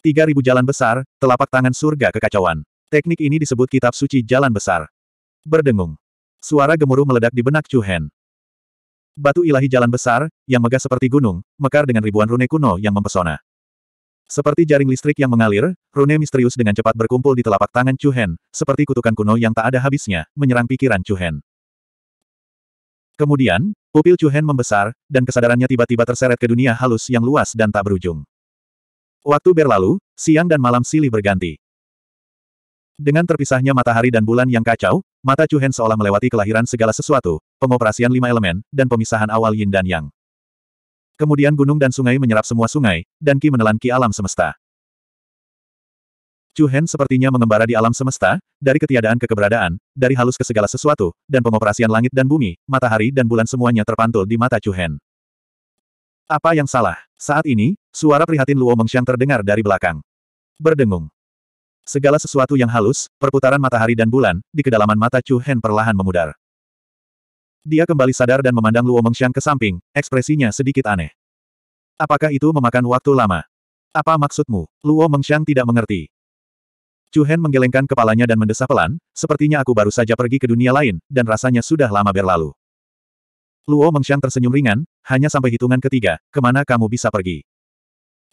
Tiga ribu jalan besar, telapak tangan surga kekacauan. Teknik ini disebut kitab suci jalan besar. Berdengung. Suara gemuruh meledak di benak Chuhen. Batu ilahi jalan besar, yang megah seperti gunung, mekar dengan ribuan rune kuno yang mempesona. Seperti jaring listrik yang mengalir, rune misterius dengan cepat berkumpul di telapak tangan Chuhen, seperti kutukan kuno yang tak ada habisnya, menyerang pikiran Chuhen. Kemudian, pupil Chuhen membesar, dan kesadarannya tiba-tiba terseret ke dunia halus yang luas dan tak berujung. Waktu berlalu, siang dan malam silih berganti. Dengan terpisahnya matahari dan bulan yang kacau, mata Chuhen seolah melewati kelahiran segala sesuatu, pengoperasian lima elemen, dan pemisahan awal yin dan yang. Kemudian gunung dan sungai menyerap semua sungai, dan Ki menelan Ki alam semesta. Chuhen sepertinya mengembara di alam semesta, dari ketiadaan ke keberadaan, dari halus ke segala sesuatu, dan pengoperasian langit dan bumi, matahari dan bulan semuanya terpantul di mata Chuhen. Apa yang salah? Saat ini, suara prihatin Luo Mengxiang terdengar dari belakang. Berdengung. Segala sesuatu yang halus, perputaran matahari dan bulan, di kedalaman mata Chu Hen perlahan memudar. Dia kembali sadar dan memandang Luo Mengxiang ke samping, ekspresinya sedikit aneh. Apakah itu memakan waktu lama? Apa maksudmu? Luo Mengxiang tidak mengerti. Chu Hen menggelengkan kepalanya dan mendesah pelan, sepertinya aku baru saja pergi ke dunia lain, dan rasanya sudah lama berlalu. Luo Mengshan tersenyum ringan, hanya sampai hitungan ketiga, kemana kamu bisa pergi?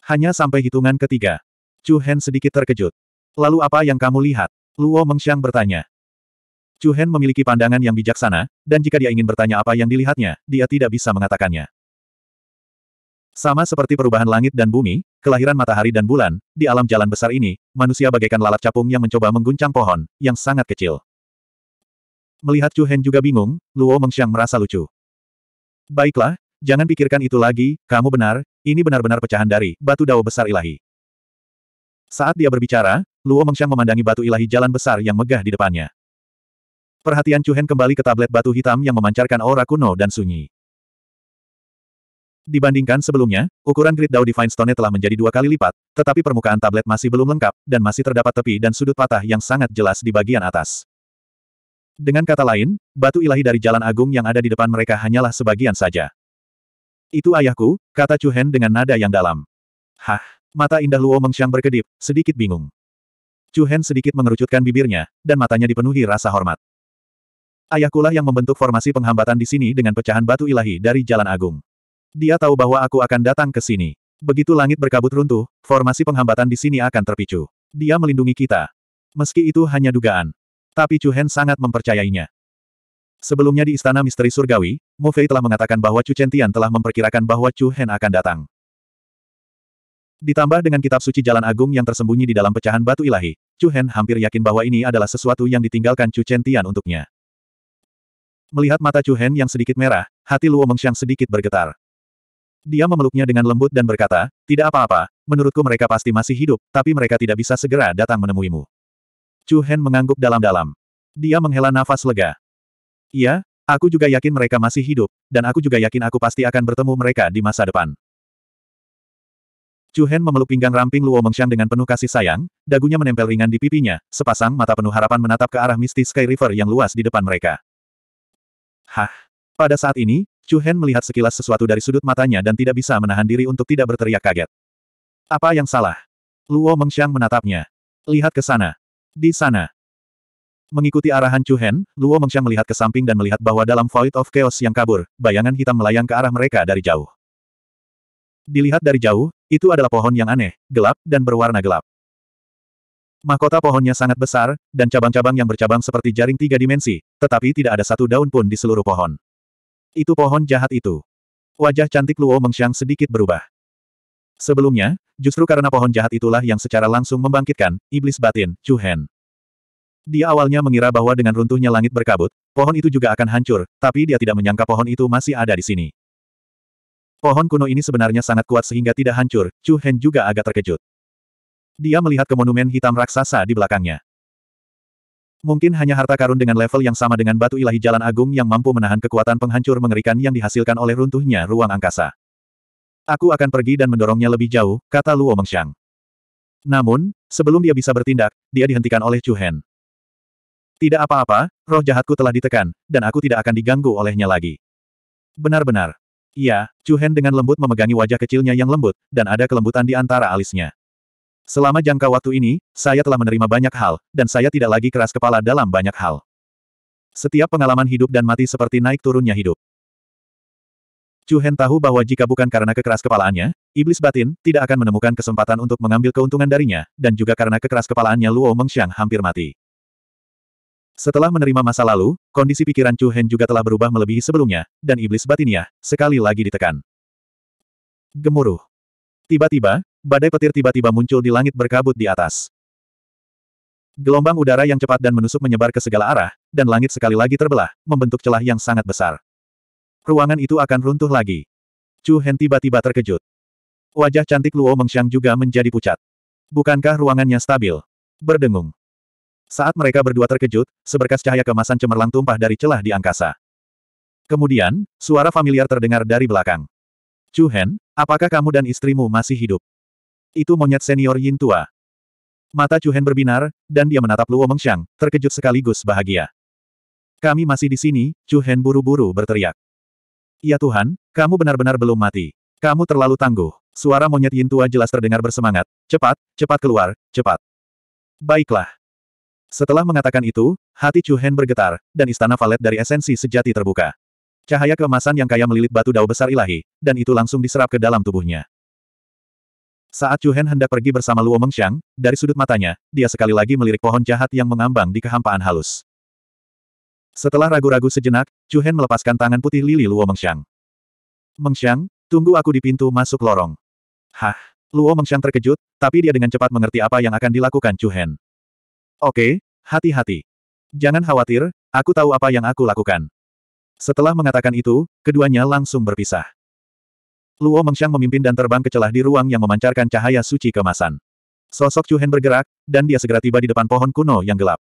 Hanya sampai hitungan ketiga. Chu Hen sedikit terkejut. Lalu apa yang kamu lihat? Luo Mengshan bertanya. Chu Hen memiliki pandangan yang bijaksana, dan jika dia ingin bertanya apa yang dilihatnya, dia tidak bisa mengatakannya. Sama seperti perubahan langit dan bumi, kelahiran matahari dan bulan, di alam jalan besar ini, manusia bagaikan lalat capung yang mencoba mengguncang pohon, yang sangat kecil. Melihat Chu Hen juga bingung, Luo Mengxiang merasa lucu. Baiklah, jangan pikirkan itu lagi, kamu benar, ini benar-benar pecahan dari batu dao besar ilahi. Saat dia berbicara, Luo Mengxiang memandangi batu ilahi jalan besar yang megah di depannya. Perhatian Chu Hen kembali ke tablet batu hitam yang memancarkan aura kuno dan sunyi. Dibandingkan sebelumnya, ukuran grid Dao Divine Stone telah menjadi dua kali lipat, tetapi permukaan tablet masih belum lengkap, dan masih terdapat tepi dan sudut patah yang sangat jelas di bagian atas. Dengan kata lain, batu ilahi dari jalan agung yang ada di depan mereka hanyalah sebagian saja. Itu ayahku, kata Chu Hen dengan nada yang dalam. Hah, mata indah Luo Mengxiang berkedip, sedikit bingung. Chu Hen sedikit mengerucutkan bibirnya, dan matanya dipenuhi rasa hormat. Ayahkulah yang membentuk formasi penghambatan di sini dengan pecahan batu ilahi dari jalan agung. Dia tahu bahwa aku akan datang ke sini. Begitu langit berkabut runtuh, formasi penghambatan di sini akan terpicu. Dia melindungi kita. Meski itu hanya dugaan, tapi Chu Hen sangat mempercayainya. Sebelumnya di Istana Misteri Surgawi, Mo Fei telah mengatakan bahwa Chu Tian telah memperkirakan bahwa Chu Hen akan datang. Ditambah dengan kitab suci Jalan Agung yang tersembunyi di dalam pecahan batu ilahi, Chu Hen hampir yakin bahwa ini adalah sesuatu yang ditinggalkan Chu Tian untuknya. Melihat mata Chu Hen yang sedikit merah, hati Luo Mengxiang sedikit bergetar. Dia memeluknya dengan lembut dan berkata, tidak apa-apa, menurutku mereka pasti masih hidup, tapi mereka tidak bisa segera datang menemuimu. Chu Hen mengangguk dalam-dalam. Dia menghela nafas lega. Iya, aku juga yakin mereka masih hidup, dan aku juga yakin aku pasti akan bertemu mereka di masa depan. Chu Hen memeluk pinggang ramping Luo Mengxiang dengan penuh kasih sayang, dagunya menempel ringan di pipinya, sepasang mata penuh harapan menatap ke arah mistis Sky River yang luas di depan mereka. Hah. Pada saat ini, Chu Hen melihat sekilas sesuatu dari sudut matanya dan tidak bisa menahan diri untuk tidak berteriak kaget. Apa yang salah? Luo Mengxiang menatapnya. Lihat ke sana di sana. Mengikuti arahan Chu Hen, Luo Mengxiang melihat ke samping dan melihat bahwa dalam Void of Chaos yang kabur, bayangan hitam melayang ke arah mereka dari jauh. Dilihat dari jauh, itu adalah pohon yang aneh, gelap, dan berwarna gelap. Mahkota pohonnya sangat besar, dan cabang-cabang yang bercabang seperti jaring tiga dimensi, tetapi tidak ada satu daun pun di seluruh pohon. Itu pohon jahat itu. Wajah cantik Luo Mengxiang sedikit berubah. Sebelumnya, justru karena pohon jahat itulah yang secara langsung membangkitkan iblis batin Chu Hen. Dia awalnya mengira bahwa dengan runtuhnya langit berkabut, pohon itu juga akan hancur, tapi dia tidak menyangka pohon itu masih ada di sini. Pohon kuno ini sebenarnya sangat kuat sehingga tidak hancur, Chu Hen juga agak terkejut. Dia melihat ke monumen hitam raksasa di belakangnya. Mungkin hanya harta karun dengan level yang sama dengan batu ilahi jalan agung yang mampu menahan kekuatan penghancur mengerikan yang dihasilkan oleh runtuhnya ruang angkasa. Aku akan pergi dan mendorongnya lebih jauh, kata Luo Mengxiang. Namun, sebelum dia bisa bertindak, dia dihentikan oleh Chu Hen. Tidak apa-apa, roh jahatku telah ditekan, dan aku tidak akan diganggu olehnya lagi. Benar-benar. Iya, Chu Hen dengan lembut memegangi wajah kecilnya yang lembut, dan ada kelembutan di antara alisnya. Selama jangka waktu ini, saya telah menerima banyak hal, dan saya tidak lagi keras kepala dalam banyak hal. Setiap pengalaman hidup dan mati seperti naik turunnya hidup. Chu Hen tahu bahwa jika bukan karena kekeras kepalaannya, iblis batin tidak akan menemukan kesempatan untuk mengambil keuntungan darinya, dan juga karena kekeras kepalaannya Luo Mengxiang hampir mati. Setelah menerima masa lalu, kondisi pikiran Chu Hen juga telah berubah melebihi sebelumnya, dan iblis batinnya, sekali lagi ditekan. Gemuruh. Tiba-tiba, badai petir tiba-tiba muncul di langit berkabut di atas. Gelombang udara yang cepat dan menusuk menyebar ke segala arah, dan langit sekali lagi terbelah, membentuk celah yang sangat besar ruangan itu akan runtuh lagi. Chu Hen tiba-tiba terkejut. Wajah cantik Luo Mengxiang juga menjadi pucat. Bukankah ruangannya stabil? Berdengung. Saat mereka berdua terkejut, seberkas cahaya kemasan cemerlang tumpah dari celah di angkasa. Kemudian, suara familiar terdengar dari belakang. Chu Hen, apakah kamu dan istrimu masih hidup? Itu monyet senior Yin Tua. Mata Chu Hen berbinar, dan dia menatap Luo Mengxiang, terkejut sekaligus bahagia. Kami masih di sini, Chu Hen buru-buru berteriak. Ya Tuhan, kamu benar-benar belum mati. Kamu terlalu tangguh. Suara monyet Yin tua jelas terdengar bersemangat. Cepat, cepat keluar, cepat. Baiklah. Setelah mengatakan itu, hati Chu Hen bergetar, dan istana valet dari esensi sejati terbuka. Cahaya keemasan yang kaya melilit batu dao besar ilahi, dan itu langsung diserap ke dalam tubuhnya. Saat Chu Hen hendak pergi bersama Luo Mengxiang, dari sudut matanya, dia sekali lagi melirik pohon jahat yang mengambang di kehampaan halus. Setelah ragu-ragu sejenak, Chu Hen melepaskan tangan putih Lili Luo Mengxiang. Mengxiang, tunggu aku di pintu masuk lorong. Hah? Luo Mengxiang terkejut, tapi dia dengan cepat mengerti apa yang akan dilakukan Chu Hen. Oke, hati-hati. Jangan khawatir, aku tahu apa yang aku lakukan. Setelah mengatakan itu, keduanya langsung berpisah. Luo Mengxiang memimpin dan terbang ke celah di ruang yang memancarkan cahaya suci kemasan. Sosok Chu Hen bergerak, dan dia segera tiba di depan pohon kuno yang gelap.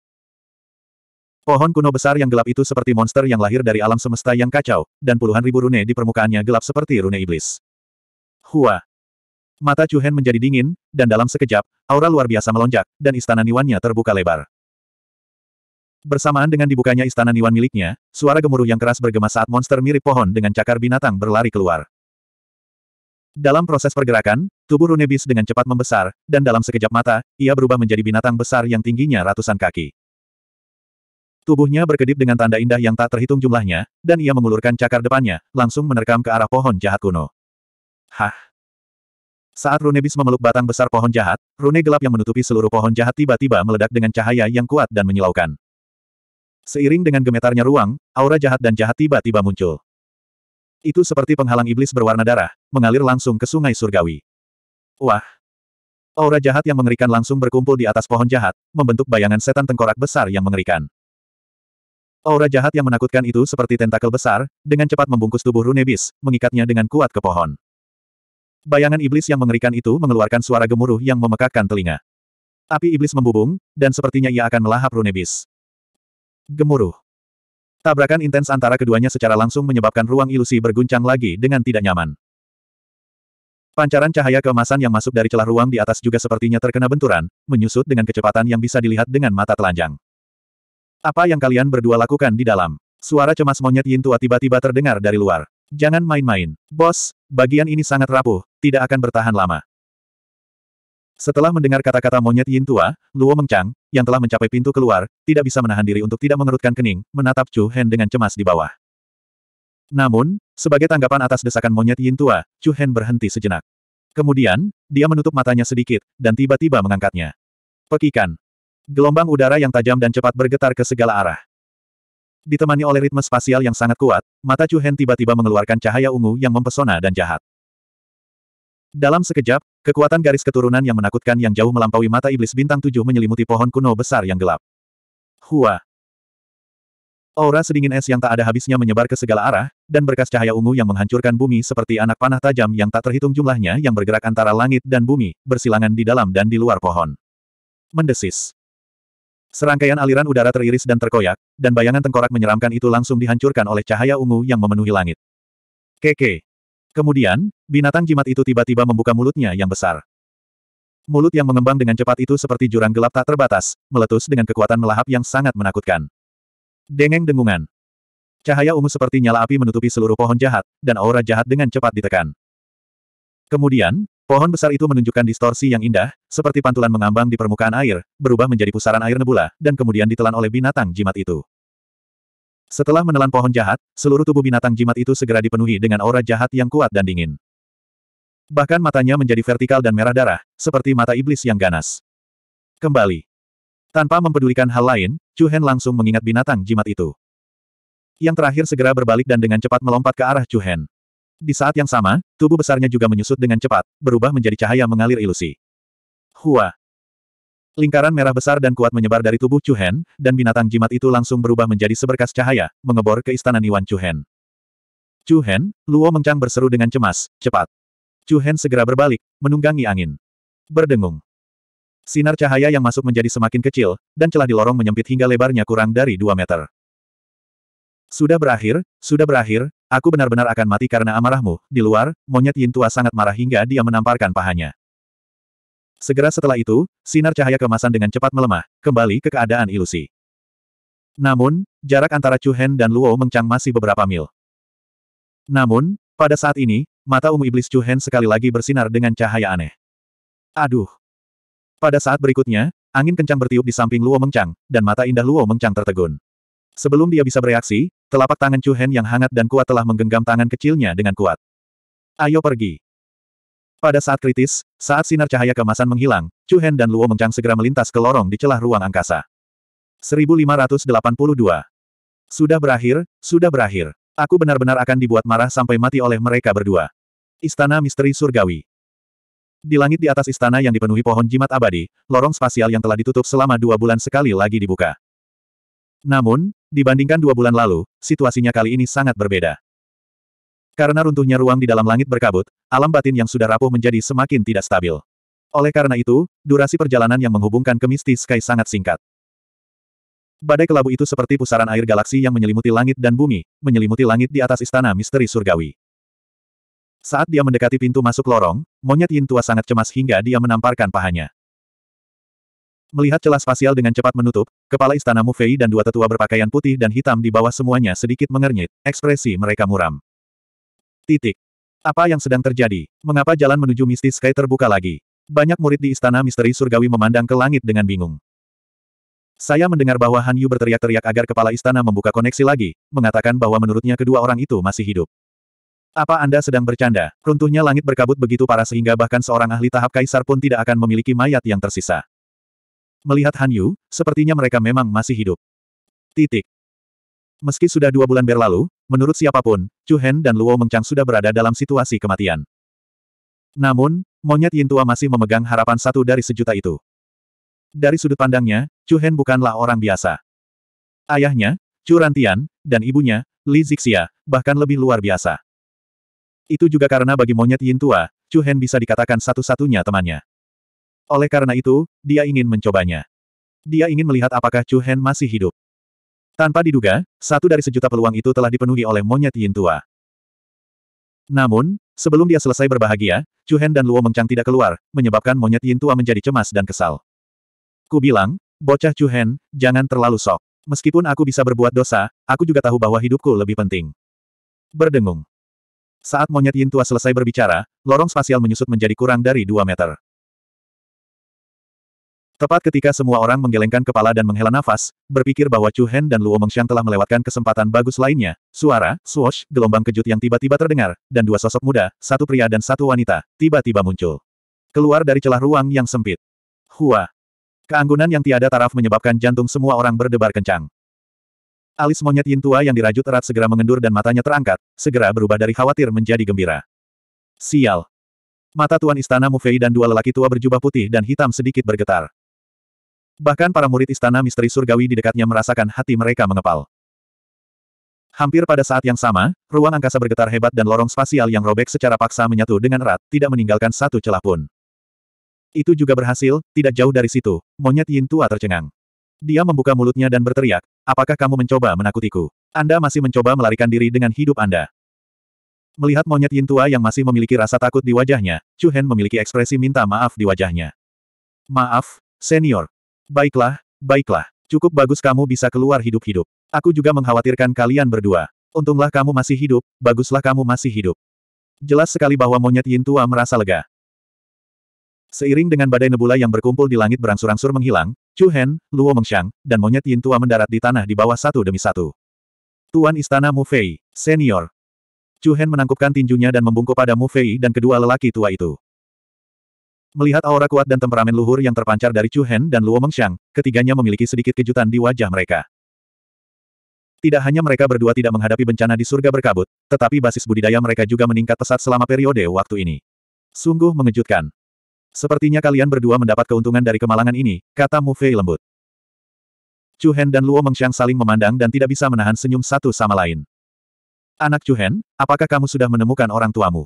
Pohon kuno besar yang gelap itu seperti monster yang lahir dari alam semesta yang kacau, dan puluhan ribu rune di permukaannya gelap seperti rune iblis. Hua! Mata Chuhen menjadi dingin, dan dalam sekejap, aura luar biasa melonjak, dan istana Niwannya terbuka lebar. Bersamaan dengan dibukanya istana Niwan miliknya, suara gemuruh yang keras bergema saat monster mirip pohon dengan cakar binatang berlari keluar. Dalam proses pergerakan, tubuh Runebis dengan cepat membesar, dan dalam sekejap mata, ia berubah menjadi binatang besar yang tingginya ratusan kaki. Tubuhnya berkedip dengan tanda indah yang tak terhitung jumlahnya, dan ia mengulurkan cakar depannya, langsung menerkam ke arah pohon jahat kuno. Hah! Saat Runebis memeluk batang besar pohon jahat, rune gelap yang menutupi seluruh pohon jahat tiba-tiba meledak dengan cahaya yang kuat dan menyilaukan. Seiring dengan gemetarnya ruang, aura jahat dan jahat tiba-tiba muncul. Itu seperti penghalang iblis berwarna darah, mengalir langsung ke sungai surgawi. Wah! Aura jahat yang mengerikan langsung berkumpul di atas pohon jahat, membentuk bayangan setan tengkorak besar yang mengerikan. Aura jahat yang menakutkan itu seperti tentakel besar, dengan cepat membungkus tubuh Runebis, mengikatnya dengan kuat ke pohon. Bayangan iblis yang mengerikan itu mengeluarkan suara gemuruh yang memekakkan telinga. Api iblis membubung, dan sepertinya ia akan melahap Runebis. Gemuruh. Tabrakan intens antara keduanya secara langsung menyebabkan ruang ilusi berguncang lagi dengan tidak nyaman. Pancaran cahaya keemasan yang masuk dari celah ruang di atas juga sepertinya terkena benturan, menyusut dengan kecepatan yang bisa dilihat dengan mata telanjang. Apa yang kalian berdua lakukan di dalam? Suara cemas monyet Yin Tua tiba-tiba terdengar dari luar. Jangan main-main. Bos, bagian ini sangat rapuh, tidak akan bertahan lama. Setelah mendengar kata-kata monyet Yin Tua, Luo Mengchang yang telah mencapai pintu keluar, tidak bisa menahan diri untuk tidak mengerutkan kening, menatap Chu Hen dengan cemas di bawah. Namun, sebagai tanggapan atas desakan monyet Yin Tua, Chu Hen berhenti sejenak. Kemudian, dia menutup matanya sedikit, dan tiba-tiba mengangkatnya. Pekikan. Gelombang udara yang tajam dan cepat bergetar ke segala arah. Ditemani oleh ritme spasial yang sangat kuat, mata Chu Hen tiba-tiba mengeluarkan cahaya ungu yang mempesona dan jahat. Dalam sekejap, kekuatan garis keturunan yang menakutkan yang jauh melampaui mata iblis bintang tujuh menyelimuti pohon kuno besar yang gelap. Hua! Aura sedingin es yang tak ada habisnya menyebar ke segala arah, dan berkas cahaya ungu yang menghancurkan bumi seperti anak panah tajam yang tak terhitung jumlahnya yang bergerak antara langit dan bumi, bersilangan di dalam dan di luar pohon. Mendesis. Serangkaian aliran udara teriris dan terkoyak, dan bayangan tengkorak menyeramkan itu langsung dihancurkan oleh cahaya ungu yang memenuhi langit. Keke. Kemudian, binatang jimat itu tiba-tiba membuka mulutnya yang besar. Mulut yang mengembang dengan cepat itu seperti jurang gelap tak terbatas, meletus dengan kekuatan melahap yang sangat menakutkan. Dengeng dengungan. Cahaya ungu seperti nyala api menutupi seluruh pohon jahat, dan aura jahat dengan cepat ditekan. Kemudian, Pohon besar itu menunjukkan distorsi yang indah, seperti pantulan mengambang di permukaan air, berubah menjadi pusaran air nebula, dan kemudian ditelan oleh binatang jimat itu. Setelah menelan pohon jahat, seluruh tubuh binatang jimat itu segera dipenuhi dengan aura jahat yang kuat dan dingin. Bahkan matanya menjadi vertikal dan merah darah, seperti mata iblis yang ganas. Kembali. Tanpa mempedulikan hal lain, Chu Hen langsung mengingat binatang jimat itu. Yang terakhir segera berbalik dan dengan cepat melompat ke arah Chu Hen. Di saat yang sama, tubuh besarnya juga menyusut dengan cepat, berubah menjadi cahaya mengalir ilusi. Hua! Lingkaran merah besar dan kuat menyebar dari tubuh Chu Chuhen, dan binatang jimat itu langsung berubah menjadi seberkas cahaya, mengebor ke istana Niwan Chu Chuhen, Luo Mengchang berseru dengan cemas, cepat. Chu Chuhen segera berbalik, menunggangi angin. Berdengung. Sinar cahaya yang masuk menjadi semakin kecil, dan celah di lorong menyempit hingga lebarnya kurang dari 2 meter. Sudah berakhir, sudah berakhir, aku benar-benar akan mati karena amarahmu. Di luar, monyet Yin Tua sangat marah hingga dia menamparkan pahanya. Segera setelah itu, sinar cahaya kemasan dengan cepat melemah, kembali ke keadaan ilusi. Namun, jarak antara Chu Hen dan Luo Mengchang masih beberapa mil. Namun, pada saat ini, mata ungu iblis Chu Hen sekali lagi bersinar dengan cahaya aneh. Aduh! Pada saat berikutnya, angin kencang bertiup di samping Luo Mengchang, dan mata indah Luo Mengchang tertegun. Sebelum dia bisa bereaksi, telapak tangan Chu Hen yang hangat dan kuat telah menggenggam tangan kecilnya dengan kuat. Ayo pergi. Pada saat kritis, saat sinar cahaya kemasan menghilang, Chu Hen dan Luo Mengcang segera melintas ke lorong di celah ruang angkasa. 1582. Sudah berakhir, sudah berakhir. Aku benar-benar akan dibuat marah sampai mati oleh mereka berdua. Istana Misteri Surgawi Di langit di atas istana yang dipenuhi pohon jimat abadi, lorong spasial yang telah ditutup selama dua bulan sekali lagi dibuka. Namun, dibandingkan dua bulan lalu, situasinya kali ini sangat berbeda. Karena runtuhnya ruang di dalam langit berkabut, alam batin yang sudah rapuh menjadi semakin tidak stabil. Oleh karena itu, durasi perjalanan yang menghubungkan ke Misty Sky sangat singkat. Badai kelabu itu seperti pusaran air galaksi yang menyelimuti langit dan bumi, menyelimuti langit di atas istana misteri surgawi. Saat dia mendekati pintu masuk lorong, monyet Yin tua sangat cemas hingga dia menamparkan pahanya. Melihat celah spasial dengan cepat menutup, kepala istana Mufei dan dua tetua berpakaian putih dan hitam di bawah semuanya sedikit mengernyit, ekspresi mereka muram. Titik. Apa yang sedang terjadi? Mengapa jalan menuju mistis Sky terbuka lagi? Banyak murid di Istana Misteri Surgawi memandang ke langit dengan bingung. Saya mendengar bahwa Han Yu berteriak-teriak agar kepala istana membuka koneksi lagi, mengatakan bahwa menurutnya kedua orang itu masih hidup. Apa Anda sedang bercanda? Runtuhnya langit berkabut begitu parah sehingga bahkan seorang ahli tahap kaisar pun tidak akan memiliki mayat yang tersisa. Melihat Han Yu, sepertinya mereka memang masih hidup. Titik. Meski sudah dua bulan berlalu, menurut siapapun, Chu Hen dan Luo Mengchang sudah berada dalam situasi kematian. Namun, monyet Yintua masih memegang harapan satu dari sejuta itu. Dari sudut pandangnya, Chu Hen bukanlah orang biasa. Ayahnya, Chu Rantian, dan ibunya, Li Zixia, bahkan lebih luar biasa. Itu juga karena bagi monyet Yintua, Chu Hen bisa dikatakan satu-satunya temannya. Oleh karena itu, dia ingin mencobanya. Dia ingin melihat apakah Chu Hen masih hidup. Tanpa diduga, satu dari sejuta peluang itu telah dipenuhi oleh monyet Yin tua. Namun, sebelum dia selesai berbahagia, Chu Hen dan Luo Mengchang tidak keluar, menyebabkan monyet Yin tua menjadi cemas dan kesal. Ku bilang, bocah Chu Hen, jangan terlalu sok. Meskipun aku bisa berbuat dosa, aku juga tahu bahwa hidupku lebih penting. Berdengung. Saat monyet Yin tua selesai berbicara, lorong spasial menyusut menjadi kurang dari 2 meter. Tepat ketika semua orang menggelengkan kepala dan menghela nafas, berpikir bahwa Chu Hen dan Luo Mengxiang telah melewatkan kesempatan bagus lainnya, suara, swoosh, gelombang kejut yang tiba-tiba terdengar, dan dua sosok muda, satu pria dan satu wanita, tiba-tiba muncul. Keluar dari celah ruang yang sempit. Hua. Keanggunan yang tiada taraf menyebabkan jantung semua orang berdebar kencang. Alis monyet Yin tua yang dirajut erat segera mengendur dan matanya terangkat, segera berubah dari khawatir menjadi gembira. Sial. Mata Tuan Istana Mufei dan dua lelaki tua berjubah putih dan hitam sedikit bergetar. Bahkan para murid istana misteri surgawi di dekatnya merasakan hati mereka mengepal. Hampir pada saat yang sama, ruang angkasa bergetar hebat dan lorong spasial yang robek secara paksa menyatu dengan erat, tidak meninggalkan satu celah pun. Itu juga berhasil, tidak jauh dari situ, monyet Yin Tua tercengang. Dia membuka mulutnya dan berteriak, apakah kamu mencoba menakutiku? Anda masih mencoba melarikan diri dengan hidup Anda. Melihat monyet Yin Tua yang masih memiliki rasa takut di wajahnya, Chu Hen memiliki ekspresi minta maaf di wajahnya. Maaf, senior, Baiklah, baiklah. Cukup bagus kamu bisa keluar hidup-hidup. Aku juga mengkhawatirkan kalian berdua. Untunglah kamu masih hidup, baguslah kamu masih hidup. Jelas sekali bahwa monyet Yin Tua merasa lega. Seiring dengan badai nebula yang berkumpul di langit berangsur-angsur menghilang, Chu Hen, Luo Mengshang, dan monyet Yin Tua mendarat di tanah di bawah satu demi satu. Tuan Istana Mu Fei, Senior. Chu Hen menangkupkan tinjunya dan membungkuk pada Mu Fei dan kedua lelaki tua itu. Melihat aura kuat dan temperamen luhur yang terpancar dari Chu Hen dan Luo Mengxiang, ketiganya memiliki sedikit kejutan di wajah mereka. Tidak hanya mereka berdua tidak menghadapi bencana di surga berkabut, tetapi basis budidaya mereka juga meningkat pesat selama periode waktu ini. Sungguh mengejutkan. Sepertinya kalian berdua mendapat keuntungan dari kemalangan ini, kata Mu Fei lembut. Chu Hen dan Luo Mengxiang saling memandang dan tidak bisa menahan senyum satu sama lain. Anak Chu Hen, apakah kamu sudah menemukan orang tuamu?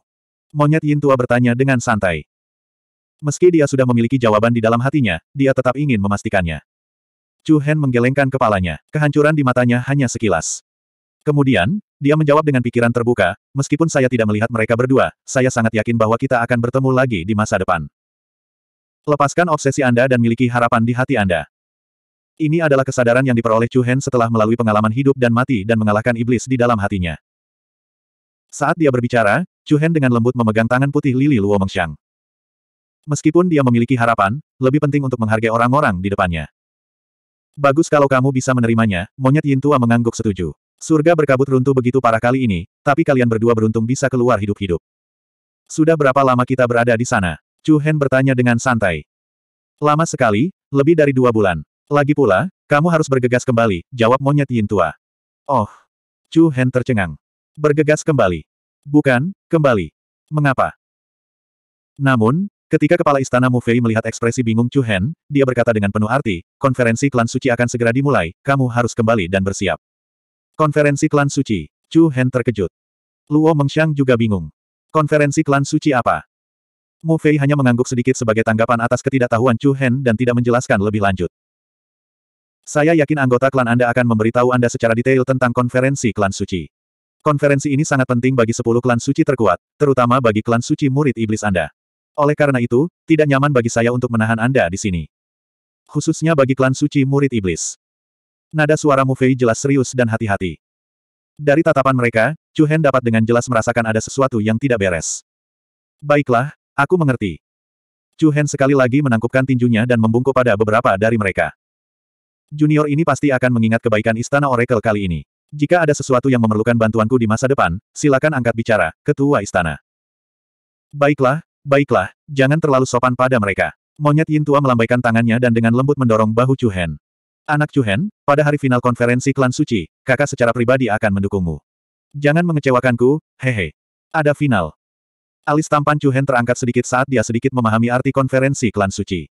Monyet Yin Tua bertanya dengan santai. Meski dia sudah memiliki jawaban di dalam hatinya, dia tetap ingin memastikannya. Chu Hen menggelengkan kepalanya, kehancuran di matanya hanya sekilas. Kemudian, dia menjawab dengan pikiran terbuka, meskipun saya tidak melihat mereka berdua, saya sangat yakin bahwa kita akan bertemu lagi di masa depan. Lepaskan obsesi Anda dan miliki harapan di hati Anda. Ini adalah kesadaran yang diperoleh Chu Hen setelah melalui pengalaman hidup dan mati dan mengalahkan iblis di dalam hatinya. Saat dia berbicara, Chu Hen dengan lembut memegang tangan putih Lili Luo Mengxiang. Meskipun dia memiliki harapan, lebih penting untuk menghargai orang-orang di depannya. Bagus kalau kamu bisa menerimanya, monyet Yin Tua mengangguk setuju. Surga berkabut runtuh begitu parah kali ini, tapi kalian berdua beruntung bisa keluar hidup-hidup. Sudah berapa lama kita berada di sana? Chu Hen bertanya dengan santai. Lama sekali, lebih dari dua bulan. Lagi pula, kamu harus bergegas kembali, jawab monyet Yin Tua. Oh. Chu Hen tercengang. Bergegas kembali. Bukan, kembali. Mengapa? Namun, Ketika kepala istana Mu Fei melihat ekspresi bingung Chu Hen, dia berkata dengan penuh arti, konferensi klan suci akan segera dimulai, kamu harus kembali dan bersiap. Konferensi klan suci, Chu Hen terkejut. Luo Mengxiang juga bingung. Konferensi klan suci apa? Mu Fei hanya mengangguk sedikit sebagai tanggapan atas ketidaktahuan Chu Hen dan tidak menjelaskan lebih lanjut. Saya yakin anggota klan Anda akan memberitahu Anda secara detail tentang konferensi klan suci. Konferensi ini sangat penting bagi sepuluh klan suci terkuat, terutama bagi klan suci murid iblis Anda. Oleh karena itu, tidak nyaman bagi saya untuk menahan Anda di sini. Khususnya bagi klan suci murid iblis. Nada suara Mu Fei jelas serius dan hati-hati. Dari tatapan mereka, Chu Hen dapat dengan jelas merasakan ada sesuatu yang tidak beres. Baiklah, aku mengerti. Chu Hen sekali lagi menangkupkan tinjunya dan membungkuk pada beberapa dari mereka. Junior ini pasti akan mengingat kebaikan Istana Oracle kali ini. Jika ada sesuatu yang memerlukan bantuanku di masa depan, silakan angkat bicara, Ketua Istana. Baiklah, Baiklah, jangan terlalu sopan pada mereka. Monyet Yin Tua melambaikan tangannya dan dengan lembut mendorong bahu Chu Hen. Anak Chu Hen, pada hari final konferensi klan suci, kakak secara pribadi akan mendukungmu. Jangan mengecewakanku, hehe. Ada final. Alis tampan Chu Hen terangkat sedikit saat dia sedikit memahami arti konferensi klan suci.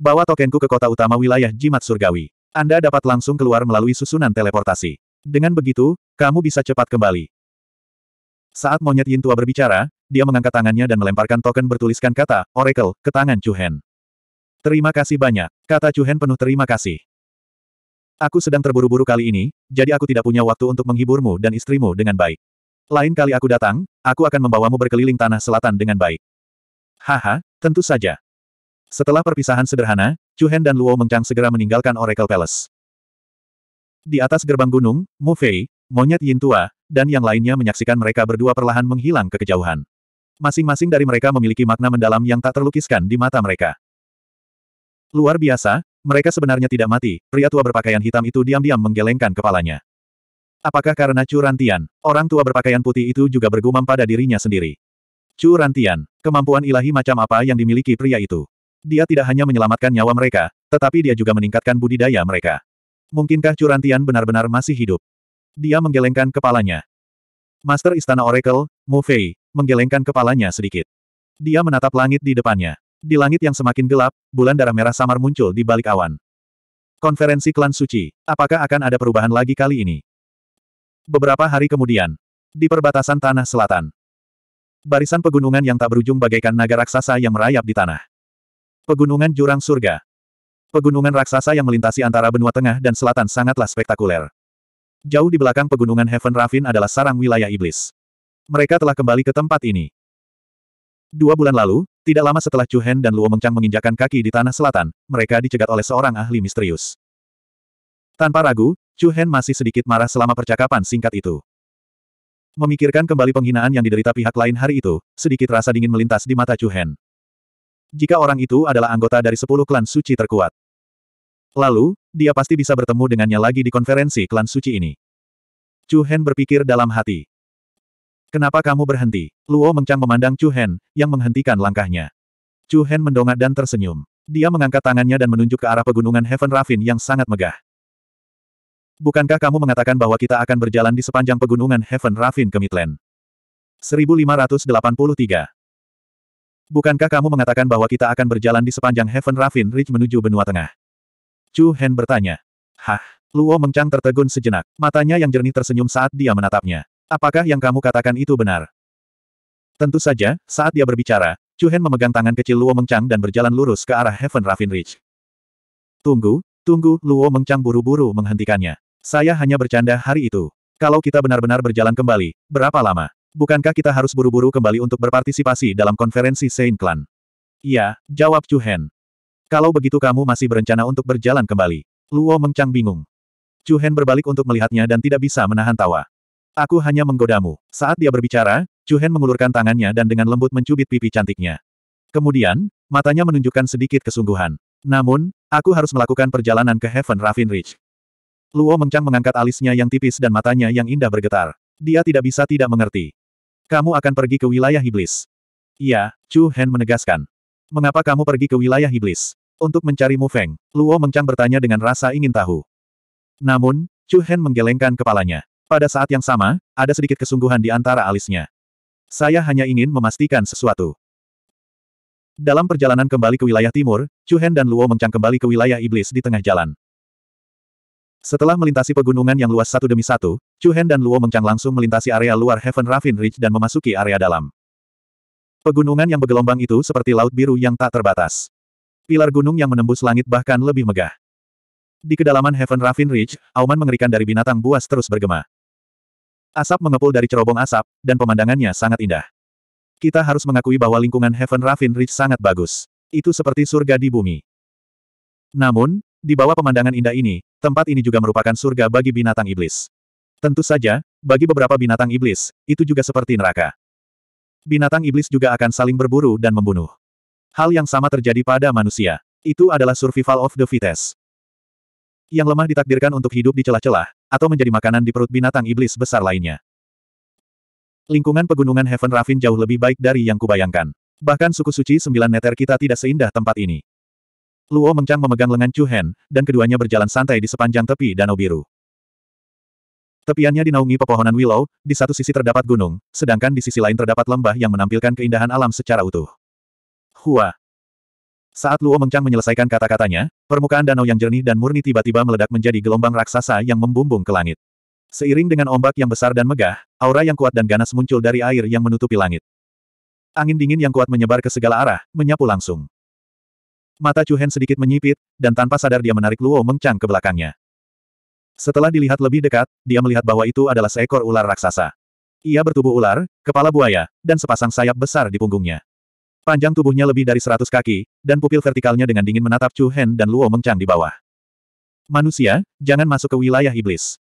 Bawa tokenku ke kota utama wilayah Jimat Surgawi. Anda dapat langsung keluar melalui susunan teleportasi. Dengan begitu, kamu bisa cepat kembali. Saat monyet Yin Tua berbicara, dia mengangkat tangannya dan melemparkan token bertuliskan kata, Oracle, ke tangan Chuhen. Terima kasih banyak, kata Chuhen penuh terima kasih. Aku sedang terburu-buru kali ini, jadi aku tidak punya waktu untuk menghiburmu dan istrimu dengan baik. Lain kali aku datang, aku akan membawamu berkeliling tanah selatan dengan baik. Haha, tentu saja. Setelah perpisahan sederhana, Chuhen dan Luo Mengchang segera meninggalkan Oracle Palace. Di atas gerbang gunung, Mu Fei, monyet Yin Tua, dan yang lainnya menyaksikan mereka berdua perlahan menghilang ke kejauhan. Masing-masing dari mereka memiliki makna mendalam yang tak terlukiskan di mata mereka. Luar biasa, mereka sebenarnya tidak mati, pria tua berpakaian hitam itu diam-diam menggelengkan kepalanya. Apakah karena curantian, orang tua berpakaian putih itu juga bergumam pada dirinya sendiri. Curantian, kemampuan ilahi macam apa yang dimiliki pria itu? Dia tidak hanya menyelamatkan nyawa mereka, tetapi dia juga meningkatkan budidaya mereka. Mungkinkah curantian benar-benar masih hidup? Dia menggelengkan kepalanya. Master Istana Oracle, Mu Fei, menggelengkan kepalanya sedikit. Dia menatap langit di depannya. Di langit yang semakin gelap, bulan darah merah samar muncul di balik awan. Konferensi klan suci, apakah akan ada perubahan lagi kali ini? Beberapa hari kemudian, di perbatasan tanah selatan, barisan pegunungan yang tak berujung bagaikan naga raksasa yang merayap di tanah. Pegunungan Jurang Surga. Pegunungan raksasa yang melintasi antara benua tengah dan selatan sangatlah spektakuler. Jauh di belakang pegunungan Heaven Ravin adalah sarang wilayah iblis. Mereka telah kembali ke tempat ini. Dua bulan lalu, tidak lama setelah Chu Hen dan Luo Mengchang menginjakan kaki di tanah selatan, mereka dicegat oleh seorang ahli misterius. Tanpa ragu, Chu Hen masih sedikit marah selama percakapan singkat itu. Memikirkan kembali penghinaan yang diderita pihak lain hari itu, sedikit rasa dingin melintas di mata Chu Hen. Jika orang itu adalah anggota dari sepuluh klan suci terkuat. Lalu, dia pasti bisa bertemu dengannya lagi di konferensi klan suci ini. Chu Hen berpikir dalam hati. Kenapa kamu berhenti? Luo Mengchang memandang Chu Hen, yang menghentikan langkahnya. Chu Hen mendongak dan tersenyum. Dia mengangkat tangannya dan menunjuk ke arah pegunungan Heaven Ravine yang sangat megah. Bukankah kamu mengatakan bahwa kita akan berjalan di sepanjang pegunungan Heaven Ravine ke Midland? 1583. Bukankah kamu mengatakan bahwa kita akan berjalan di sepanjang Heaven Ravine Ridge menuju benua tengah? Chu Hen bertanya. Hah? Luo Mengchang tertegun sejenak, matanya yang jernih tersenyum saat dia menatapnya. Apakah yang kamu katakan itu benar? Tentu saja, saat dia berbicara, Chu Hen memegang tangan kecil Luo Mengchang dan berjalan lurus ke arah Heaven Raffin Ridge. Tunggu, tunggu, Luo Mengchang buru-buru menghentikannya. Saya hanya bercanda hari itu. Kalau kita benar-benar berjalan kembali, berapa lama? Bukankah kita harus buru-buru kembali untuk berpartisipasi dalam konferensi Saint Clan? Iya, jawab Chu Hen. Kalau begitu kamu masih berencana untuk berjalan kembali. Luo Mengchang bingung. Chu Hen berbalik untuk melihatnya dan tidak bisa menahan tawa. Aku hanya menggodamu. Saat dia berbicara, Chu Hen mengulurkan tangannya dan dengan lembut mencubit pipi cantiknya. Kemudian, matanya menunjukkan sedikit kesungguhan. Namun, aku harus melakukan perjalanan ke Heaven Raffin Ridge. Luo Mengchang mengangkat alisnya yang tipis dan matanya yang indah bergetar. Dia tidak bisa tidak mengerti. Kamu akan pergi ke wilayah iblis. Iya, Chu Hen menegaskan. Mengapa kamu pergi ke wilayah iblis? Untuk mencari Mu Feng, Luo Mengchang bertanya dengan rasa ingin tahu. Namun, Chu Hen menggelengkan kepalanya. Pada saat yang sama, ada sedikit kesungguhan di antara alisnya. Saya hanya ingin memastikan sesuatu. Dalam perjalanan kembali ke wilayah timur, Chu Hen dan Luo mengcang kembali ke wilayah iblis di tengah jalan. Setelah melintasi pegunungan yang luas satu demi satu, Chu Hen dan Luo mengcang langsung melintasi area luar Heaven Raffin Ridge dan memasuki area dalam. Pegunungan yang bergelombang itu seperti laut biru yang tak terbatas. Pilar gunung yang menembus langit bahkan lebih megah. Di kedalaman Heaven Raffin Ridge, auman mengerikan dari binatang buas terus bergema. Asap mengepul dari cerobong asap, dan pemandangannya sangat indah. Kita harus mengakui bahwa lingkungan Heaven Raven Ridge sangat bagus. Itu seperti surga di bumi. Namun, di bawah pemandangan indah ini, tempat ini juga merupakan surga bagi binatang iblis. Tentu saja, bagi beberapa binatang iblis, itu juga seperti neraka. Binatang iblis juga akan saling berburu dan membunuh. Hal yang sama terjadi pada manusia. Itu adalah survival of the fittest yang lemah ditakdirkan untuk hidup di celah-celah, atau menjadi makanan di perut binatang iblis besar lainnya. Lingkungan pegunungan Heaven Raffin jauh lebih baik dari yang kubayangkan. Bahkan suku suci sembilan neter kita tidak seindah tempat ini. Luo Mengchang memegang lengan Chu Hen, dan keduanya berjalan santai di sepanjang tepi danau biru. Tepiannya dinaungi pepohonan willow, di satu sisi terdapat gunung, sedangkan di sisi lain terdapat lembah yang menampilkan keindahan alam secara utuh. Hua, saat Luo Mengchang menyelesaikan kata-katanya, permukaan danau yang jernih dan murni tiba-tiba meledak menjadi gelombang raksasa yang membumbung ke langit. Seiring dengan ombak yang besar dan megah, aura yang kuat dan ganas muncul dari air yang menutupi langit. Angin dingin yang kuat menyebar ke segala arah, menyapu langsung. Mata Hen sedikit menyipit, dan tanpa sadar dia menarik Luo Mengchang ke belakangnya. Setelah dilihat lebih dekat, dia melihat bahwa itu adalah seekor ular raksasa. Ia bertubuh ular, kepala buaya, dan sepasang sayap besar di punggungnya. Panjang tubuhnya lebih dari seratus kaki, dan pupil vertikalnya dengan dingin menatap Chu Hen dan Luo Mengchang di bawah. Manusia, jangan masuk ke wilayah iblis.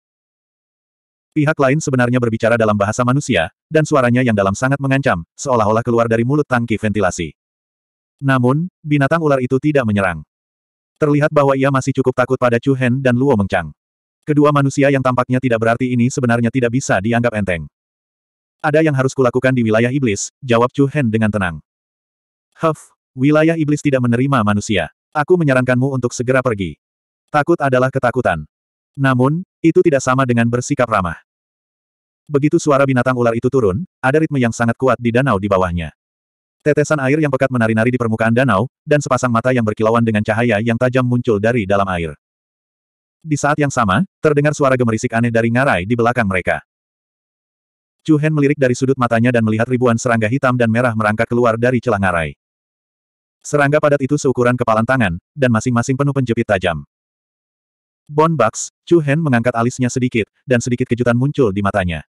Pihak lain sebenarnya berbicara dalam bahasa manusia, dan suaranya yang dalam sangat mengancam, seolah-olah keluar dari mulut tangki ventilasi. Namun, binatang ular itu tidak menyerang. Terlihat bahwa ia masih cukup takut pada Chu Hen dan Luo Mengchang. Kedua manusia yang tampaknya tidak berarti ini sebenarnya tidak bisa dianggap enteng. Ada yang harus kulakukan di wilayah iblis, jawab Chu Hen dengan tenang. Huff, wilayah iblis tidak menerima manusia. Aku menyarankanmu untuk segera pergi. Takut adalah ketakutan. Namun, itu tidak sama dengan bersikap ramah. Begitu suara binatang ular itu turun, ada ritme yang sangat kuat di danau di bawahnya. Tetesan air yang pekat menari-nari di permukaan danau, dan sepasang mata yang berkilauan dengan cahaya yang tajam muncul dari dalam air. Di saat yang sama, terdengar suara gemerisik aneh dari ngarai di belakang mereka. Chu Hen melirik dari sudut matanya dan melihat ribuan serangga hitam dan merah merangkak keluar dari celah ngarai. Serangga padat itu seukuran kepalan tangan, dan masing-masing penuh penjepit tajam. Bon Bucks, Chu Hen mengangkat alisnya sedikit, dan sedikit kejutan muncul di matanya.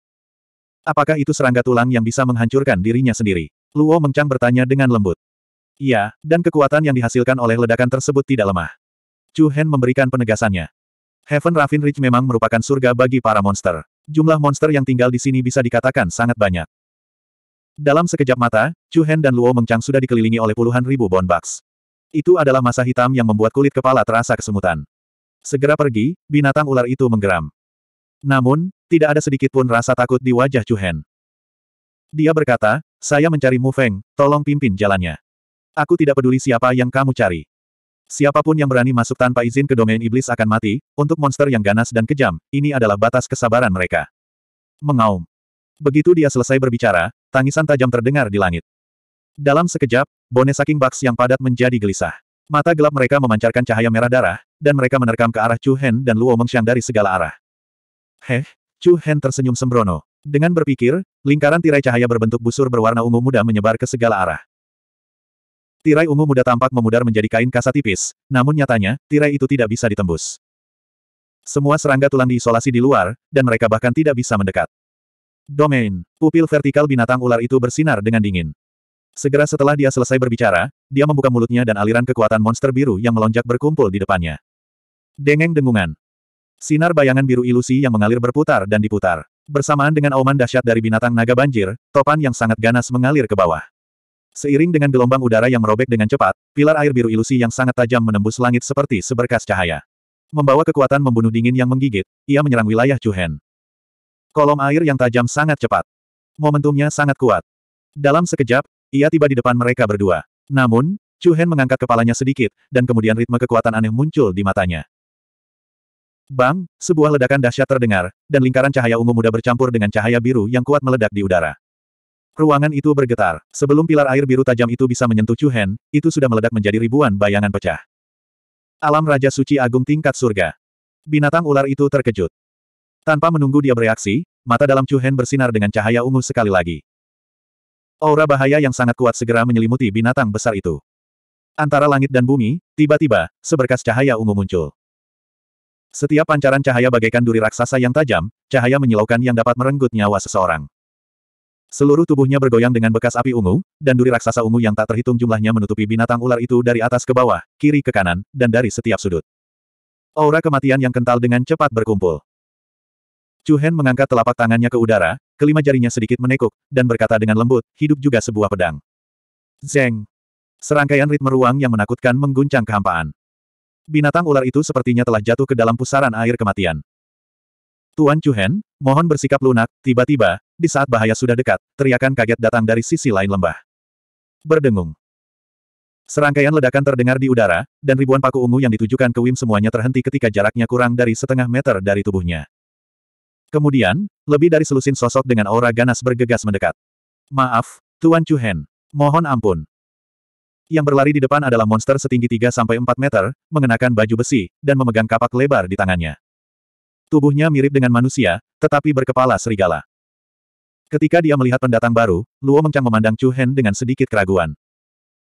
Apakah itu serangga tulang yang bisa menghancurkan dirinya sendiri? Luo Mengcang bertanya dengan lembut. Iya, dan kekuatan yang dihasilkan oleh ledakan tersebut tidak lemah. Chu Hen memberikan penegasannya. Heaven Raffin Ridge memang merupakan surga bagi para monster. Jumlah monster yang tinggal di sini bisa dikatakan sangat banyak. Dalam sekejap mata, Chu Hen dan Luo Mengchang sudah dikelilingi oleh puluhan ribu bonbaks. Itu adalah masa hitam yang membuat kulit kepala terasa kesemutan. Segera pergi, binatang ular itu menggeram. Namun, tidak ada sedikit pun rasa takut di wajah Chu Hen. Dia berkata, saya mencari Mu Feng, tolong pimpin jalannya. Aku tidak peduli siapa yang kamu cari. Siapapun yang berani masuk tanpa izin ke domain iblis akan mati, untuk monster yang ganas dan kejam, ini adalah batas kesabaran mereka. Mengaum. Begitu dia selesai berbicara, tangisan tajam terdengar di langit. Dalam sekejap, bone saking baks yang padat menjadi gelisah. Mata gelap mereka memancarkan cahaya merah darah, dan mereka menerkam ke arah Chu Hen dan Luo Mengxiang dari segala arah. Heh, Chu Hen tersenyum sembrono. Dengan berpikir, lingkaran tirai cahaya berbentuk busur berwarna ungu muda menyebar ke segala arah. Tirai ungu muda tampak memudar menjadi kain kasa tipis, namun nyatanya, tirai itu tidak bisa ditembus. Semua serangga tulang diisolasi di luar, dan mereka bahkan tidak bisa mendekat. Domain. Pupil vertikal binatang ular itu bersinar dengan dingin. Segera setelah dia selesai berbicara, dia membuka mulutnya dan aliran kekuatan monster biru yang melonjak berkumpul di depannya. Dengeng dengungan. Sinar bayangan biru ilusi yang mengalir berputar dan diputar. Bersamaan dengan auman dahsyat dari binatang naga banjir, topan yang sangat ganas mengalir ke bawah. Seiring dengan gelombang udara yang merobek dengan cepat, pilar air biru ilusi yang sangat tajam menembus langit seperti seberkas cahaya. Membawa kekuatan membunuh dingin yang menggigit, ia menyerang wilayah Chuhen. Kolom air yang tajam sangat cepat. Momentumnya sangat kuat. Dalam sekejap, ia tiba di depan mereka berdua. Namun, Chu Hen mengangkat kepalanya sedikit, dan kemudian ritme kekuatan aneh muncul di matanya. Bang, sebuah ledakan dahsyat terdengar, dan lingkaran cahaya ungu muda bercampur dengan cahaya biru yang kuat meledak di udara. Ruangan itu bergetar. Sebelum pilar air biru tajam itu bisa menyentuh Chu Hen, itu sudah meledak menjadi ribuan bayangan pecah. Alam Raja Suci Agung tingkat surga. Binatang ular itu terkejut. Tanpa menunggu dia bereaksi, mata dalam Chu Hen bersinar dengan cahaya ungu sekali lagi. Aura bahaya yang sangat kuat segera menyelimuti binatang besar itu. Antara langit dan bumi, tiba-tiba, seberkas cahaya ungu muncul. Setiap pancaran cahaya bagaikan duri raksasa yang tajam, cahaya menyilaukan yang dapat merenggut nyawa seseorang. Seluruh tubuhnya bergoyang dengan bekas api ungu, dan duri raksasa ungu yang tak terhitung jumlahnya menutupi binatang ular itu dari atas ke bawah, kiri ke kanan, dan dari setiap sudut. Aura kematian yang kental dengan cepat berkumpul. Chu Hen mengangkat telapak tangannya ke udara, kelima jarinya sedikit menekuk, dan berkata dengan lembut, hidup juga sebuah pedang. Zeng! Serangkaian ritme ruang yang menakutkan mengguncang kehampaan. Binatang ular itu sepertinya telah jatuh ke dalam pusaran air kematian. Tuan Chu Hen, mohon bersikap lunak, tiba-tiba, di saat bahaya sudah dekat, teriakan kaget datang dari sisi lain lembah. Berdengung. Serangkaian ledakan terdengar di udara, dan ribuan paku ungu yang ditujukan ke Wim semuanya terhenti ketika jaraknya kurang dari setengah meter dari tubuhnya. Kemudian, lebih dari selusin sosok dengan aura ganas bergegas mendekat. Maaf, Tuan Chuhen. Mohon ampun. Yang berlari di depan adalah monster setinggi 3-4 meter, mengenakan baju besi, dan memegang kapak lebar di tangannya. Tubuhnya mirip dengan manusia, tetapi berkepala serigala. Ketika dia melihat pendatang baru, Luo Mengcang memandang Chuhen dengan sedikit keraguan.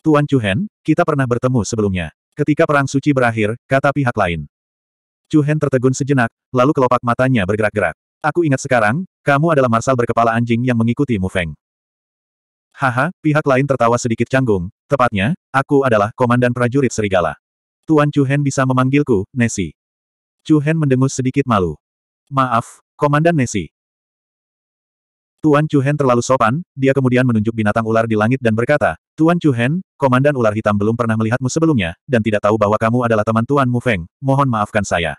Tuan Chuhen, kita pernah bertemu sebelumnya. Ketika Perang Suci berakhir, kata pihak lain. Chu Hen tertegun sejenak, lalu kelopak matanya bergerak-gerak. Aku ingat sekarang, kamu adalah marsal berkepala anjing yang mengikuti Mu Feng. Haha, pihak lain tertawa sedikit canggung. Tepatnya, aku adalah komandan prajurit serigala. Tuan Chu Hen bisa memanggilku, Nesi. Chu Hen mendengus sedikit malu. Maaf, Komandan Nesi. Tuan Chuhen terlalu sopan, dia kemudian menunjuk binatang ular di langit dan berkata, Tuan Chuhen, Komandan Ular Hitam belum pernah melihatmu sebelumnya, dan tidak tahu bahwa kamu adalah teman Tuan Mu Feng, mohon maafkan saya.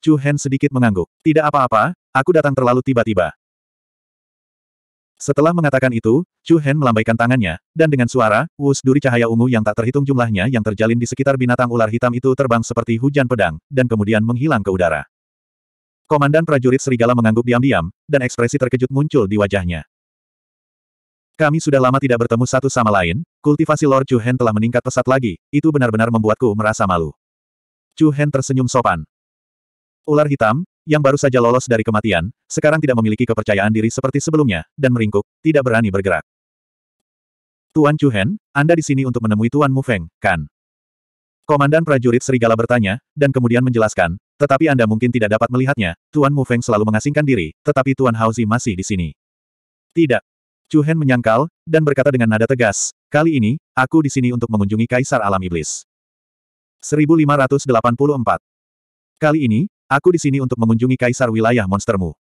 Chuhen sedikit mengangguk. Tidak apa-apa, aku datang terlalu tiba-tiba. Setelah mengatakan itu, Chu Hen melambaikan tangannya, dan dengan suara, wus duri cahaya ungu yang tak terhitung jumlahnya yang terjalin di sekitar binatang ular hitam itu terbang seperti hujan pedang, dan kemudian menghilang ke udara. Komandan prajurit serigala mengangguk diam-diam, dan ekspresi terkejut muncul di wajahnya. Kami sudah lama tidak bertemu satu sama lain, kultivasi Lord Chu Hen telah meningkat pesat lagi, itu benar-benar membuatku merasa malu. Chu Hen tersenyum sopan. Ular hitam, yang baru saja lolos dari kematian, sekarang tidak memiliki kepercayaan diri seperti sebelumnya, dan meringkuk, tidak berani bergerak. Tuan Chu Hen, Anda di sini untuk menemui Tuan Mu Feng, kan? Komandan prajurit serigala bertanya, dan kemudian menjelaskan, tetapi Anda mungkin tidak dapat melihatnya, Tuan Mu Feng selalu mengasingkan diri, tetapi Tuan Haozi masih di sini. Tidak. Chu Hen menyangkal, dan berkata dengan nada tegas, kali ini, aku di sini untuk mengunjungi Kaisar Alam Iblis. 1584. Kali ini, aku di sini untuk mengunjungi Kaisar wilayah monstermu.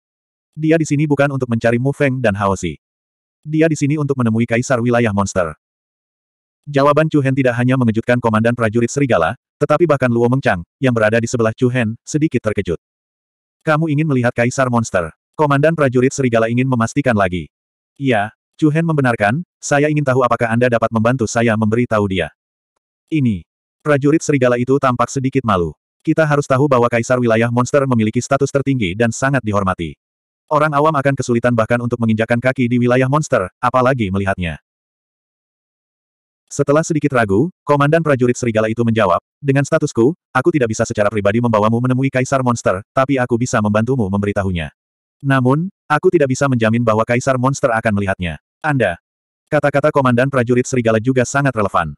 Dia di sini bukan untuk mencari Mu Feng dan Haozi. Dia di sini untuk menemui Kaisar wilayah monster. Jawaban Chu Hen tidak hanya mengejutkan komandan prajurit serigala, tetapi bahkan Luo Mengchang, yang berada di sebelah Chu Hen, sedikit terkejut. Kamu ingin melihat kaisar monster. Komandan prajurit serigala ingin memastikan lagi. Iya, Chu Hen membenarkan, saya ingin tahu apakah Anda dapat membantu saya memberi tahu dia. Ini. Prajurit serigala itu tampak sedikit malu. Kita harus tahu bahwa kaisar wilayah monster memiliki status tertinggi dan sangat dihormati. Orang awam akan kesulitan bahkan untuk menginjakan kaki di wilayah monster, apalagi melihatnya. Setelah sedikit ragu, komandan prajurit serigala itu menjawab, dengan statusku, aku tidak bisa secara pribadi membawamu menemui kaisar monster, tapi aku bisa membantumu memberitahunya. Namun, aku tidak bisa menjamin bahwa kaisar monster akan melihatnya. Anda. Kata-kata komandan prajurit serigala juga sangat relevan.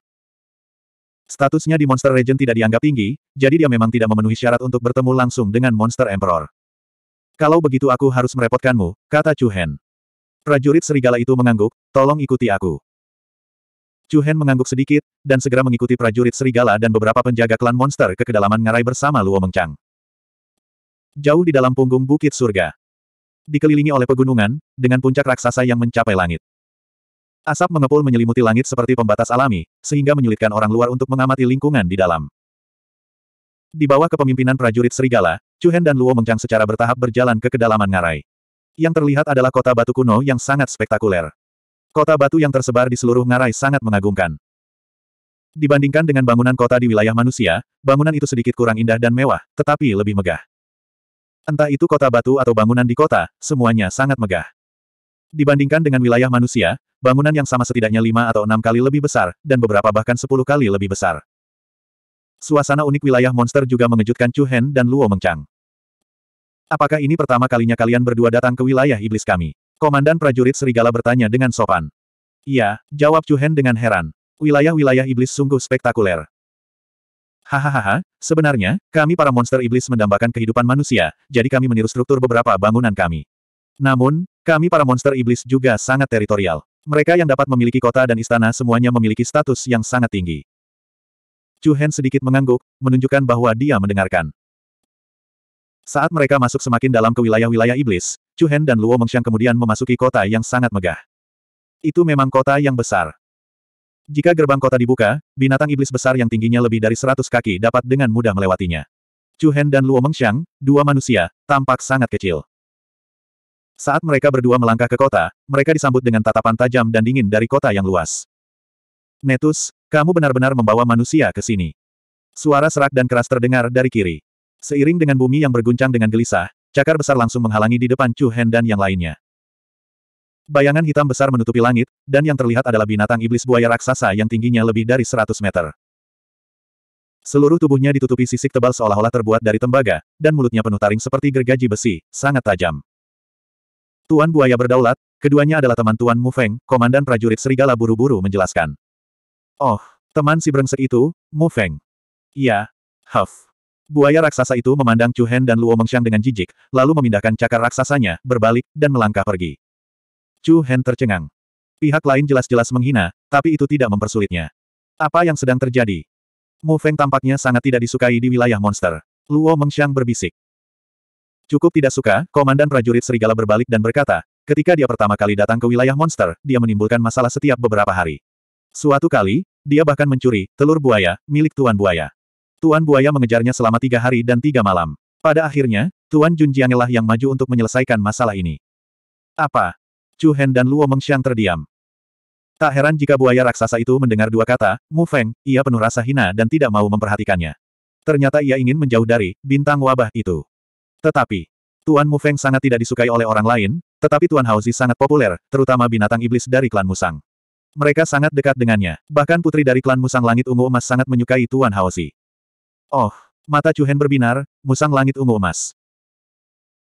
Statusnya di Monster Regent tidak dianggap tinggi, jadi dia memang tidak memenuhi syarat untuk bertemu langsung dengan Monster Emperor. Kalau begitu aku harus merepotkanmu, kata Chu Hen. Prajurit serigala itu mengangguk, tolong ikuti aku. Chu Hen mengangguk sedikit, dan segera mengikuti prajurit serigala dan beberapa penjaga klan monster ke kedalaman ngarai bersama Luo Mengchang. Jauh di dalam punggung bukit surga. Dikelilingi oleh pegunungan, dengan puncak raksasa yang mencapai langit. Asap mengepul menyelimuti langit seperti pembatas alami, sehingga menyulitkan orang luar untuk mengamati lingkungan di dalam. Di bawah kepemimpinan prajurit serigala, Chu Hen dan Luo Mengchang secara bertahap berjalan ke kedalaman ngarai. Yang terlihat adalah kota batu kuno yang sangat spektakuler. Kota batu yang tersebar di seluruh ngarai sangat mengagumkan. Dibandingkan dengan bangunan kota di wilayah manusia, bangunan itu sedikit kurang indah dan mewah, tetapi lebih megah. Entah itu kota batu atau bangunan di kota, semuanya sangat megah. Dibandingkan dengan wilayah manusia, bangunan yang sama setidaknya lima atau enam kali lebih besar, dan beberapa bahkan sepuluh kali lebih besar. Suasana unik wilayah monster juga mengejutkan Chu Hen dan Luo Mengchang. Apakah ini pertama kalinya kalian berdua datang ke wilayah iblis kami? Komandan prajurit serigala bertanya dengan sopan. Iya, jawab Chuhen dengan heran. Wilayah-wilayah iblis sungguh spektakuler. Hahaha, sebenarnya, kami para monster iblis mendambakan kehidupan manusia, jadi kami meniru struktur beberapa bangunan kami. Namun, kami para monster iblis juga sangat teritorial. Mereka yang dapat memiliki kota dan istana semuanya memiliki status yang sangat tinggi. Chu sedikit mengangguk, menunjukkan bahwa dia mendengarkan. Saat mereka masuk semakin dalam ke wilayah-wilayah iblis, Chu Hen dan Luo Mengxiang kemudian memasuki kota yang sangat megah. Itu memang kota yang besar. Jika gerbang kota dibuka, binatang iblis besar yang tingginya lebih dari 100 kaki dapat dengan mudah melewatinya. Chu Hen dan Luo Mengxiang, dua manusia, tampak sangat kecil. Saat mereka berdua melangkah ke kota, mereka disambut dengan tatapan tajam dan dingin dari kota yang luas. Netus, kamu benar-benar membawa manusia ke sini. Suara serak dan keras terdengar dari kiri. Seiring dengan bumi yang berguncang dengan gelisah, cakar besar langsung menghalangi di depan Chu Hen dan yang lainnya. Bayangan hitam besar menutupi langit, dan yang terlihat adalah binatang iblis buaya raksasa yang tingginya lebih dari 100 meter. Seluruh tubuhnya ditutupi sisik tebal seolah-olah terbuat dari tembaga, dan mulutnya penuh taring seperti gergaji besi, sangat tajam. Tuan buaya berdaulat, keduanya adalah teman Tuan Mu Feng, komandan prajurit serigala buru-buru menjelaskan. Oh, teman si brengsek itu, Mu Feng. Iya, Huff. Buaya raksasa itu memandang Chu Hen dan Luo Mengxiang dengan jijik, lalu memindahkan cakar raksasanya, berbalik, dan melangkah pergi. Chu Hen tercengang. Pihak lain jelas-jelas menghina, tapi itu tidak mempersulitnya. Apa yang sedang terjadi? Mu Feng tampaknya sangat tidak disukai di wilayah monster. Luo Mengxiang berbisik. Cukup tidak suka, Komandan Prajurit Serigala berbalik dan berkata, ketika dia pertama kali datang ke wilayah monster, dia menimbulkan masalah setiap beberapa hari. Suatu kali, dia bahkan mencuri telur buaya milik Tuan Buaya. Tuan Buaya mengejarnya selama tiga hari dan tiga malam. Pada akhirnya, Tuan Jun Junjianlah yang maju untuk menyelesaikan masalah ini. Apa? Chu Hen dan Luo Mengxiang terdiam. Tak heran jika buaya raksasa itu mendengar dua kata, Mu Feng, ia penuh rasa hina dan tidak mau memperhatikannya. Ternyata ia ingin menjauh dari bintang wabah itu. Tetapi, Tuan Mu Feng sangat tidak disukai oleh orang lain, tetapi Tuan Haozi sangat populer, terutama binatang iblis dari klan Musang. Mereka sangat dekat dengannya, bahkan putri dari klan Musang Langit Ungu Emas sangat menyukai Tuan Haozi. Oh, mata Chuhen berbinar, musang langit ungu emas.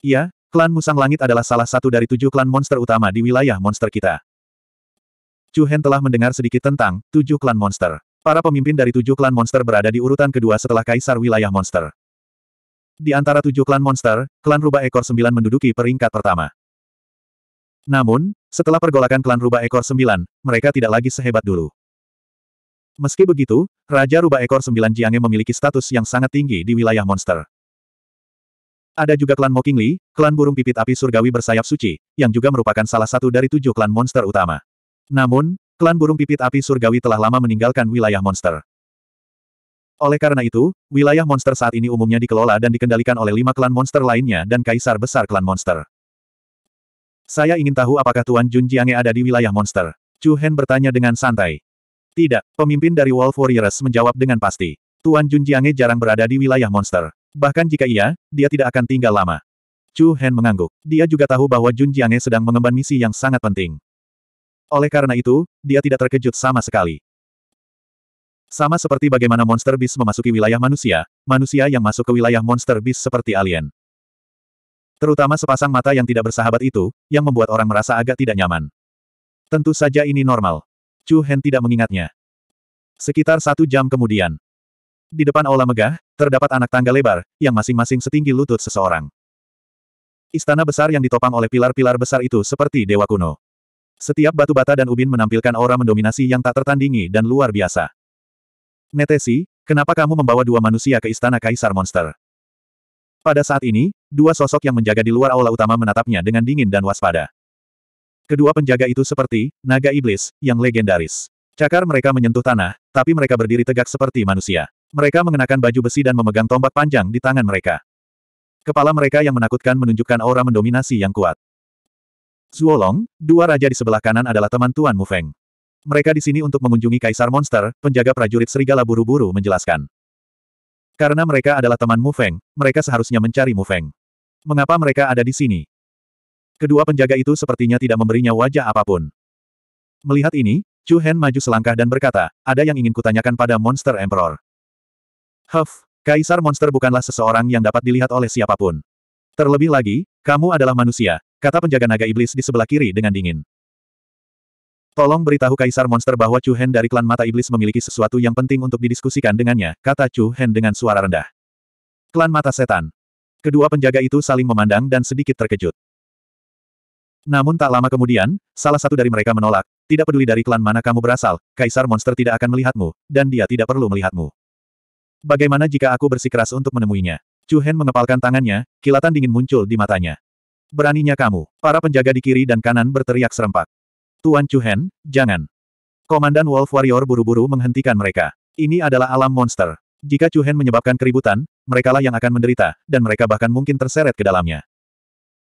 Iya, klan musang langit adalah salah satu dari tujuh klan monster utama di wilayah monster kita. Chuhen telah mendengar sedikit tentang tujuh klan monster. Para pemimpin dari tujuh klan monster berada di urutan kedua setelah kaisar wilayah monster. Di antara tujuh klan monster, klan rubah ekor sembilan menduduki peringkat pertama. Namun, setelah pergolakan klan rubah ekor sembilan, mereka tidak lagi sehebat dulu. Meski begitu, Raja Rubah Ekor Sembilan Jiange memiliki status yang sangat tinggi di wilayah monster. Ada juga klan Mokingli, klan burung pipit api surgawi bersayap suci, yang juga merupakan salah satu dari tujuh klan monster utama. Namun, klan burung pipit api surgawi telah lama meninggalkan wilayah monster. Oleh karena itu, wilayah monster saat ini umumnya dikelola dan dikendalikan oleh lima klan monster lainnya dan kaisar besar klan monster. Saya ingin tahu apakah Tuan Jun Jiange ada di wilayah monster. Chu Hen bertanya dengan santai. Tidak, pemimpin dari Wolf Warriors menjawab dengan pasti. Tuan Jun Junjiange jarang berada di wilayah monster. Bahkan jika iya, dia tidak akan tinggal lama. Chu Hen mengangguk. Dia juga tahu bahwa Jun Junjiange sedang mengemban misi yang sangat penting. Oleh karena itu, dia tidak terkejut sama sekali. Sama seperti bagaimana monster bis memasuki wilayah manusia, manusia yang masuk ke wilayah monster bis seperti alien. Terutama sepasang mata yang tidak bersahabat itu, yang membuat orang merasa agak tidak nyaman. Tentu saja ini normal. Chu Hen tidak mengingatnya. Sekitar satu jam kemudian. Di depan aula megah, terdapat anak tangga lebar, yang masing-masing setinggi lutut seseorang. Istana besar yang ditopang oleh pilar-pilar besar itu seperti dewa kuno. Setiap batu bata dan ubin menampilkan aura mendominasi yang tak tertandingi dan luar biasa. Netesi, kenapa kamu membawa dua manusia ke istana kaisar monster? Pada saat ini, dua sosok yang menjaga di luar aula utama menatapnya dengan dingin dan waspada. Kedua penjaga itu seperti naga iblis yang legendaris. Cakar mereka menyentuh tanah, tapi mereka berdiri tegak seperti manusia. Mereka mengenakan baju besi dan memegang tombak panjang di tangan mereka. Kepala mereka yang menakutkan menunjukkan aura mendominasi yang kuat. Zuolong, dua raja di sebelah kanan adalah teman Tuan Mufeng. Mereka di sini untuk mengunjungi Kaisar Monster, penjaga prajurit serigala buru-buru menjelaskan. Karena mereka adalah teman Mufeng, mereka seharusnya mencari Mufeng. Mengapa mereka ada di sini? Kedua penjaga itu sepertinya tidak memberinya wajah apapun. Melihat ini, Chu Hen maju selangkah dan berkata, ada yang ingin kutanyakan pada Monster Emperor. Huff, Kaisar Monster bukanlah seseorang yang dapat dilihat oleh siapapun. Terlebih lagi, kamu adalah manusia, kata penjaga naga iblis di sebelah kiri dengan dingin. Tolong beritahu Kaisar Monster bahwa Chu Hen dari klan Mata Iblis memiliki sesuatu yang penting untuk didiskusikan dengannya, kata Chu Hen dengan suara rendah. Klan Mata Setan. Kedua penjaga itu saling memandang dan sedikit terkejut. Namun tak lama kemudian, salah satu dari mereka menolak, tidak peduli dari klan mana kamu berasal, kaisar monster tidak akan melihatmu, dan dia tidak perlu melihatmu. Bagaimana jika aku bersikeras untuk menemuinya? Chu Hen mengepalkan tangannya, kilatan dingin muncul di matanya. Beraninya kamu, para penjaga di kiri dan kanan berteriak serempak. Tuan Chu Hen, jangan. Komandan Wolf Warrior buru-buru menghentikan mereka. Ini adalah alam monster. Jika Chu Hen menyebabkan keributan, merekalah yang akan menderita, dan mereka bahkan mungkin terseret ke dalamnya.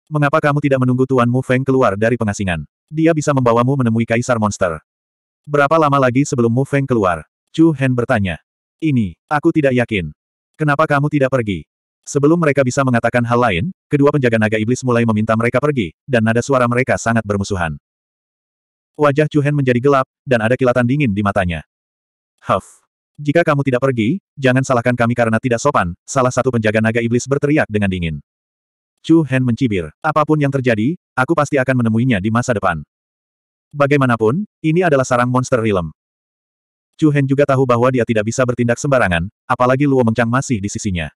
Mengapa kamu tidak menunggu Tuan Mu Feng keluar dari pengasingan? Dia bisa membawamu menemui kaisar monster. Berapa lama lagi sebelum Mu Feng keluar? Chu Hen bertanya. Ini, aku tidak yakin. Kenapa kamu tidak pergi? Sebelum mereka bisa mengatakan hal lain, kedua penjaga naga iblis mulai meminta mereka pergi, dan nada suara mereka sangat bermusuhan. Wajah Chu Hen menjadi gelap, dan ada kilatan dingin di matanya. Huff. Jika kamu tidak pergi, jangan salahkan kami karena tidak sopan, salah satu penjaga naga iblis berteriak dengan dingin. Chu Hen mencibir. Apapun yang terjadi, aku pasti akan menemuinya di masa depan. Bagaimanapun, ini adalah sarang monster realm. Chu Hen juga tahu bahwa dia tidak bisa bertindak sembarangan, apalagi Luo Mengchang masih di sisinya.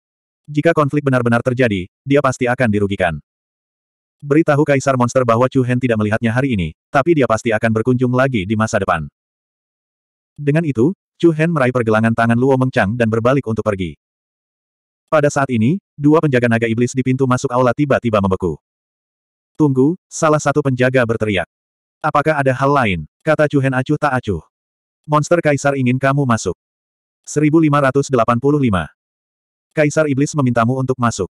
Jika konflik benar-benar terjadi, dia pasti akan dirugikan. Beritahu Kaisar Monster bahwa Chu Hen tidak melihatnya hari ini, tapi dia pasti akan berkunjung lagi di masa depan. Dengan itu, Chu Hen meraih pergelangan tangan Luo Mengchang dan berbalik untuk pergi. Pada saat ini, dua penjaga naga iblis di pintu masuk aula tiba-tiba membeku. Tunggu, salah satu penjaga berteriak. Apakah ada hal lain? Kata Cuhen acuh tak acuh. Monster Kaisar ingin kamu masuk. 1585. Kaisar Iblis memintamu untuk masuk.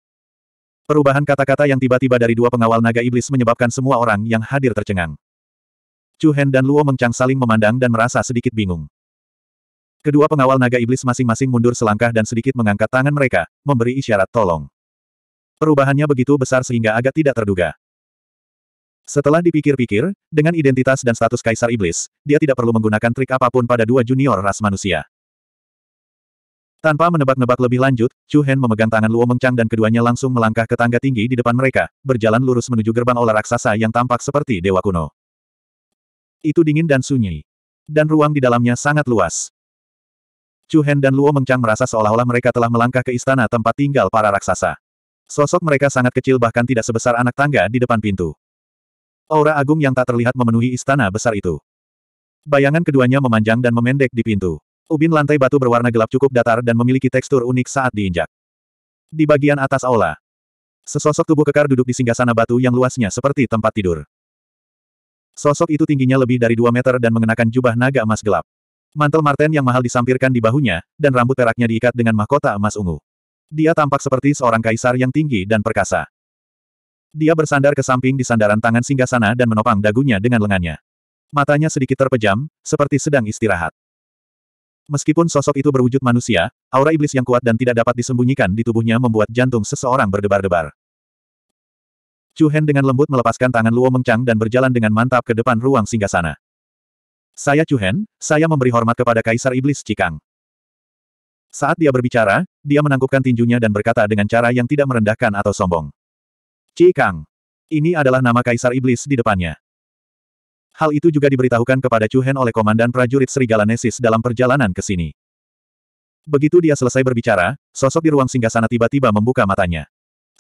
Perubahan kata-kata yang tiba-tiba dari dua pengawal naga iblis menyebabkan semua orang yang hadir tercengang. Chu Hen dan Luo Mengchang saling memandang dan merasa sedikit bingung. Kedua pengawal naga iblis masing-masing mundur selangkah dan sedikit mengangkat tangan mereka, memberi isyarat tolong. Perubahannya begitu besar sehingga agak tidak terduga. Setelah dipikir-pikir, dengan identitas dan status kaisar iblis, dia tidak perlu menggunakan trik apapun pada dua junior ras manusia. Tanpa menebak-nebak lebih lanjut, Chu Hen memegang tangan Luo Mengchang dan keduanya langsung melangkah ke tangga tinggi di depan mereka, berjalan lurus menuju gerbang olah raksasa yang tampak seperti dewa kuno. Itu dingin dan sunyi. Dan ruang di dalamnya sangat luas. Chu Hen dan Luo mengchang merasa seolah-olah mereka telah melangkah ke istana tempat tinggal para raksasa. Sosok mereka sangat kecil bahkan tidak sebesar anak tangga di depan pintu. Aura agung yang tak terlihat memenuhi istana besar itu. Bayangan keduanya memanjang dan memendek di pintu. Ubin lantai batu berwarna gelap cukup datar dan memiliki tekstur unik saat diinjak. Di bagian atas aula, sesosok tubuh kekar duduk di singgasana batu yang luasnya seperti tempat tidur. Sosok itu tingginya lebih dari 2 meter dan mengenakan jubah naga emas gelap. Mantel Marten yang mahal disampirkan di bahunya, dan rambut peraknya diikat dengan mahkota emas ungu. Dia tampak seperti seorang kaisar yang tinggi dan perkasa. Dia bersandar ke samping di sandaran tangan singgasana dan menopang dagunya dengan lengannya. Matanya sedikit terpejam, seperti sedang istirahat. Meskipun sosok itu berwujud manusia, aura iblis yang kuat dan tidak dapat disembunyikan di tubuhnya membuat jantung seseorang berdebar-debar. Chu Hen dengan lembut melepaskan tangan Luo Mengchang dan berjalan dengan mantap ke depan ruang singgasana. Saya Chuhen. saya memberi hormat kepada Kaisar Iblis Cikang. Saat dia berbicara, dia menangkupkan tinjunya dan berkata dengan cara yang tidak merendahkan atau sombong. Cikang. Ini adalah nama Kaisar Iblis di depannya. Hal itu juga diberitahukan kepada Chuhen oleh Komandan Prajurit Serigala Nesis dalam perjalanan ke sini. Begitu dia selesai berbicara, sosok di ruang singgah sana tiba-tiba membuka matanya.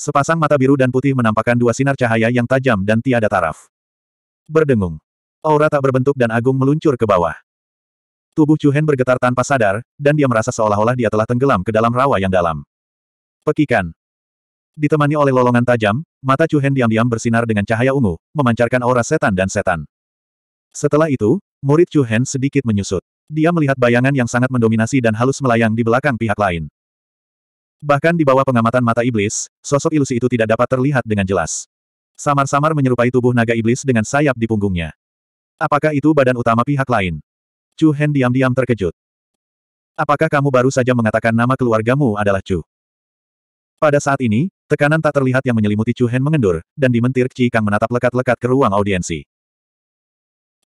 Sepasang mata biru dan putih menampakkan dua sinar cahaya yang tajam dan tiada taraf. Berdengung. Aura tak berbentuk dan agung meluncur ke bawah. Tubuh Chu Hen bergetar tanpa sadar, dan dia merasa seolah-olah dia telah tenggelam ke dalam rawa yang dalam. Pekikan. Ditemani oleh lolongan tajam, mata Chu Hen diam-diam bersinar dengan cahaya ungu, memancarkan aura setan dan setan. Setelah itu, murid Chu Hen sedikit menyusut. Dia melihat bayangan yang sangat mendominasi dan halus melayang di belakang pihak lain. Bahkan di bawah pengamatan mata iblis, sosok ilusi itu tidak dapat terlihat dengan jelas. Samar-samar menyerupai tubuh naga iblis dengan sayap di punggungnya. Apakah itu badan utama pihak lain? Chu Hen diam-diam terkejut. Apakah kamu baru saja mengatakan nama keluargamu adalah Chu? Pada saat ini, tekanan tak terlihat yang menyelimuti Chu Hen mengendur, dan dimentir Ci Kang menatap lekat-lekat ke ruang audiensi.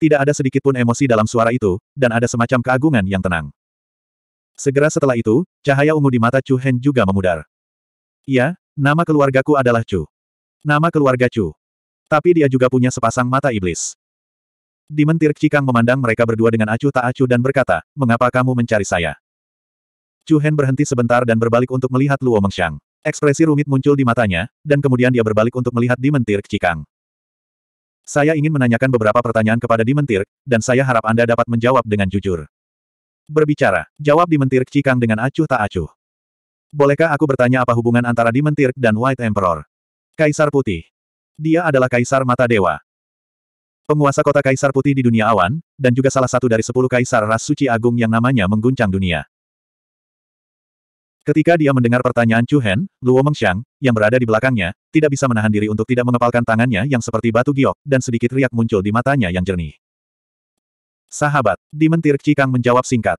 Tidak ada sedikit pun emosi dalam suara itu, dan ada semacam keagungan yang tenang. Segera setelah itu, cahaya ungu di mata Chu Hen juga memudar. Ya, nama keluargaku adalah Chu. Nama keluarga Chu. Tapi dia juga punya sepasang mata iblis. Demon Tirk Cikang memandang mereka berdua dengan acuh tak acuh dan berkata, mengapa kamu mencari saya? Chu Hen berhenti sebentar dan berbalik untuk melihat Luo Mengxiang. Ekspresi rumit muncul di matanya, dan kemudian dia berbalik untuk melihat Demon Tirk Cikang. Saya ingin menanyakan beberapa pertanyaan kepada Demon Tirk, dan saya harap Anda dapat menjawab dengan jujur. Berbicara, jawab Demon Tirk Cikang dengan acuh tak acuh. Bolehkah aku bertanya apa hubungan antara Demon Tirk dan White Emperor? Kaisar Putih. Dia adalah Kaisar Mata Dewa penguasa kota Kaisar Putih di dunia awan, dan juga salah satu dari sepuluh Kaisar Ras Suci Agung yang namanya mengguncang dunia. Ketika dia mendengar pertanyaan Chu Hen, Luo Mengxiang, yang berada di belakangnya, tidak bisa menahan diri untuk tidak mengepalkan tangannya yang seperti batu giok, dan sedikit riak muncul di matanya yang jernih. Sahabat, di mentir Cikang menjawab singkat.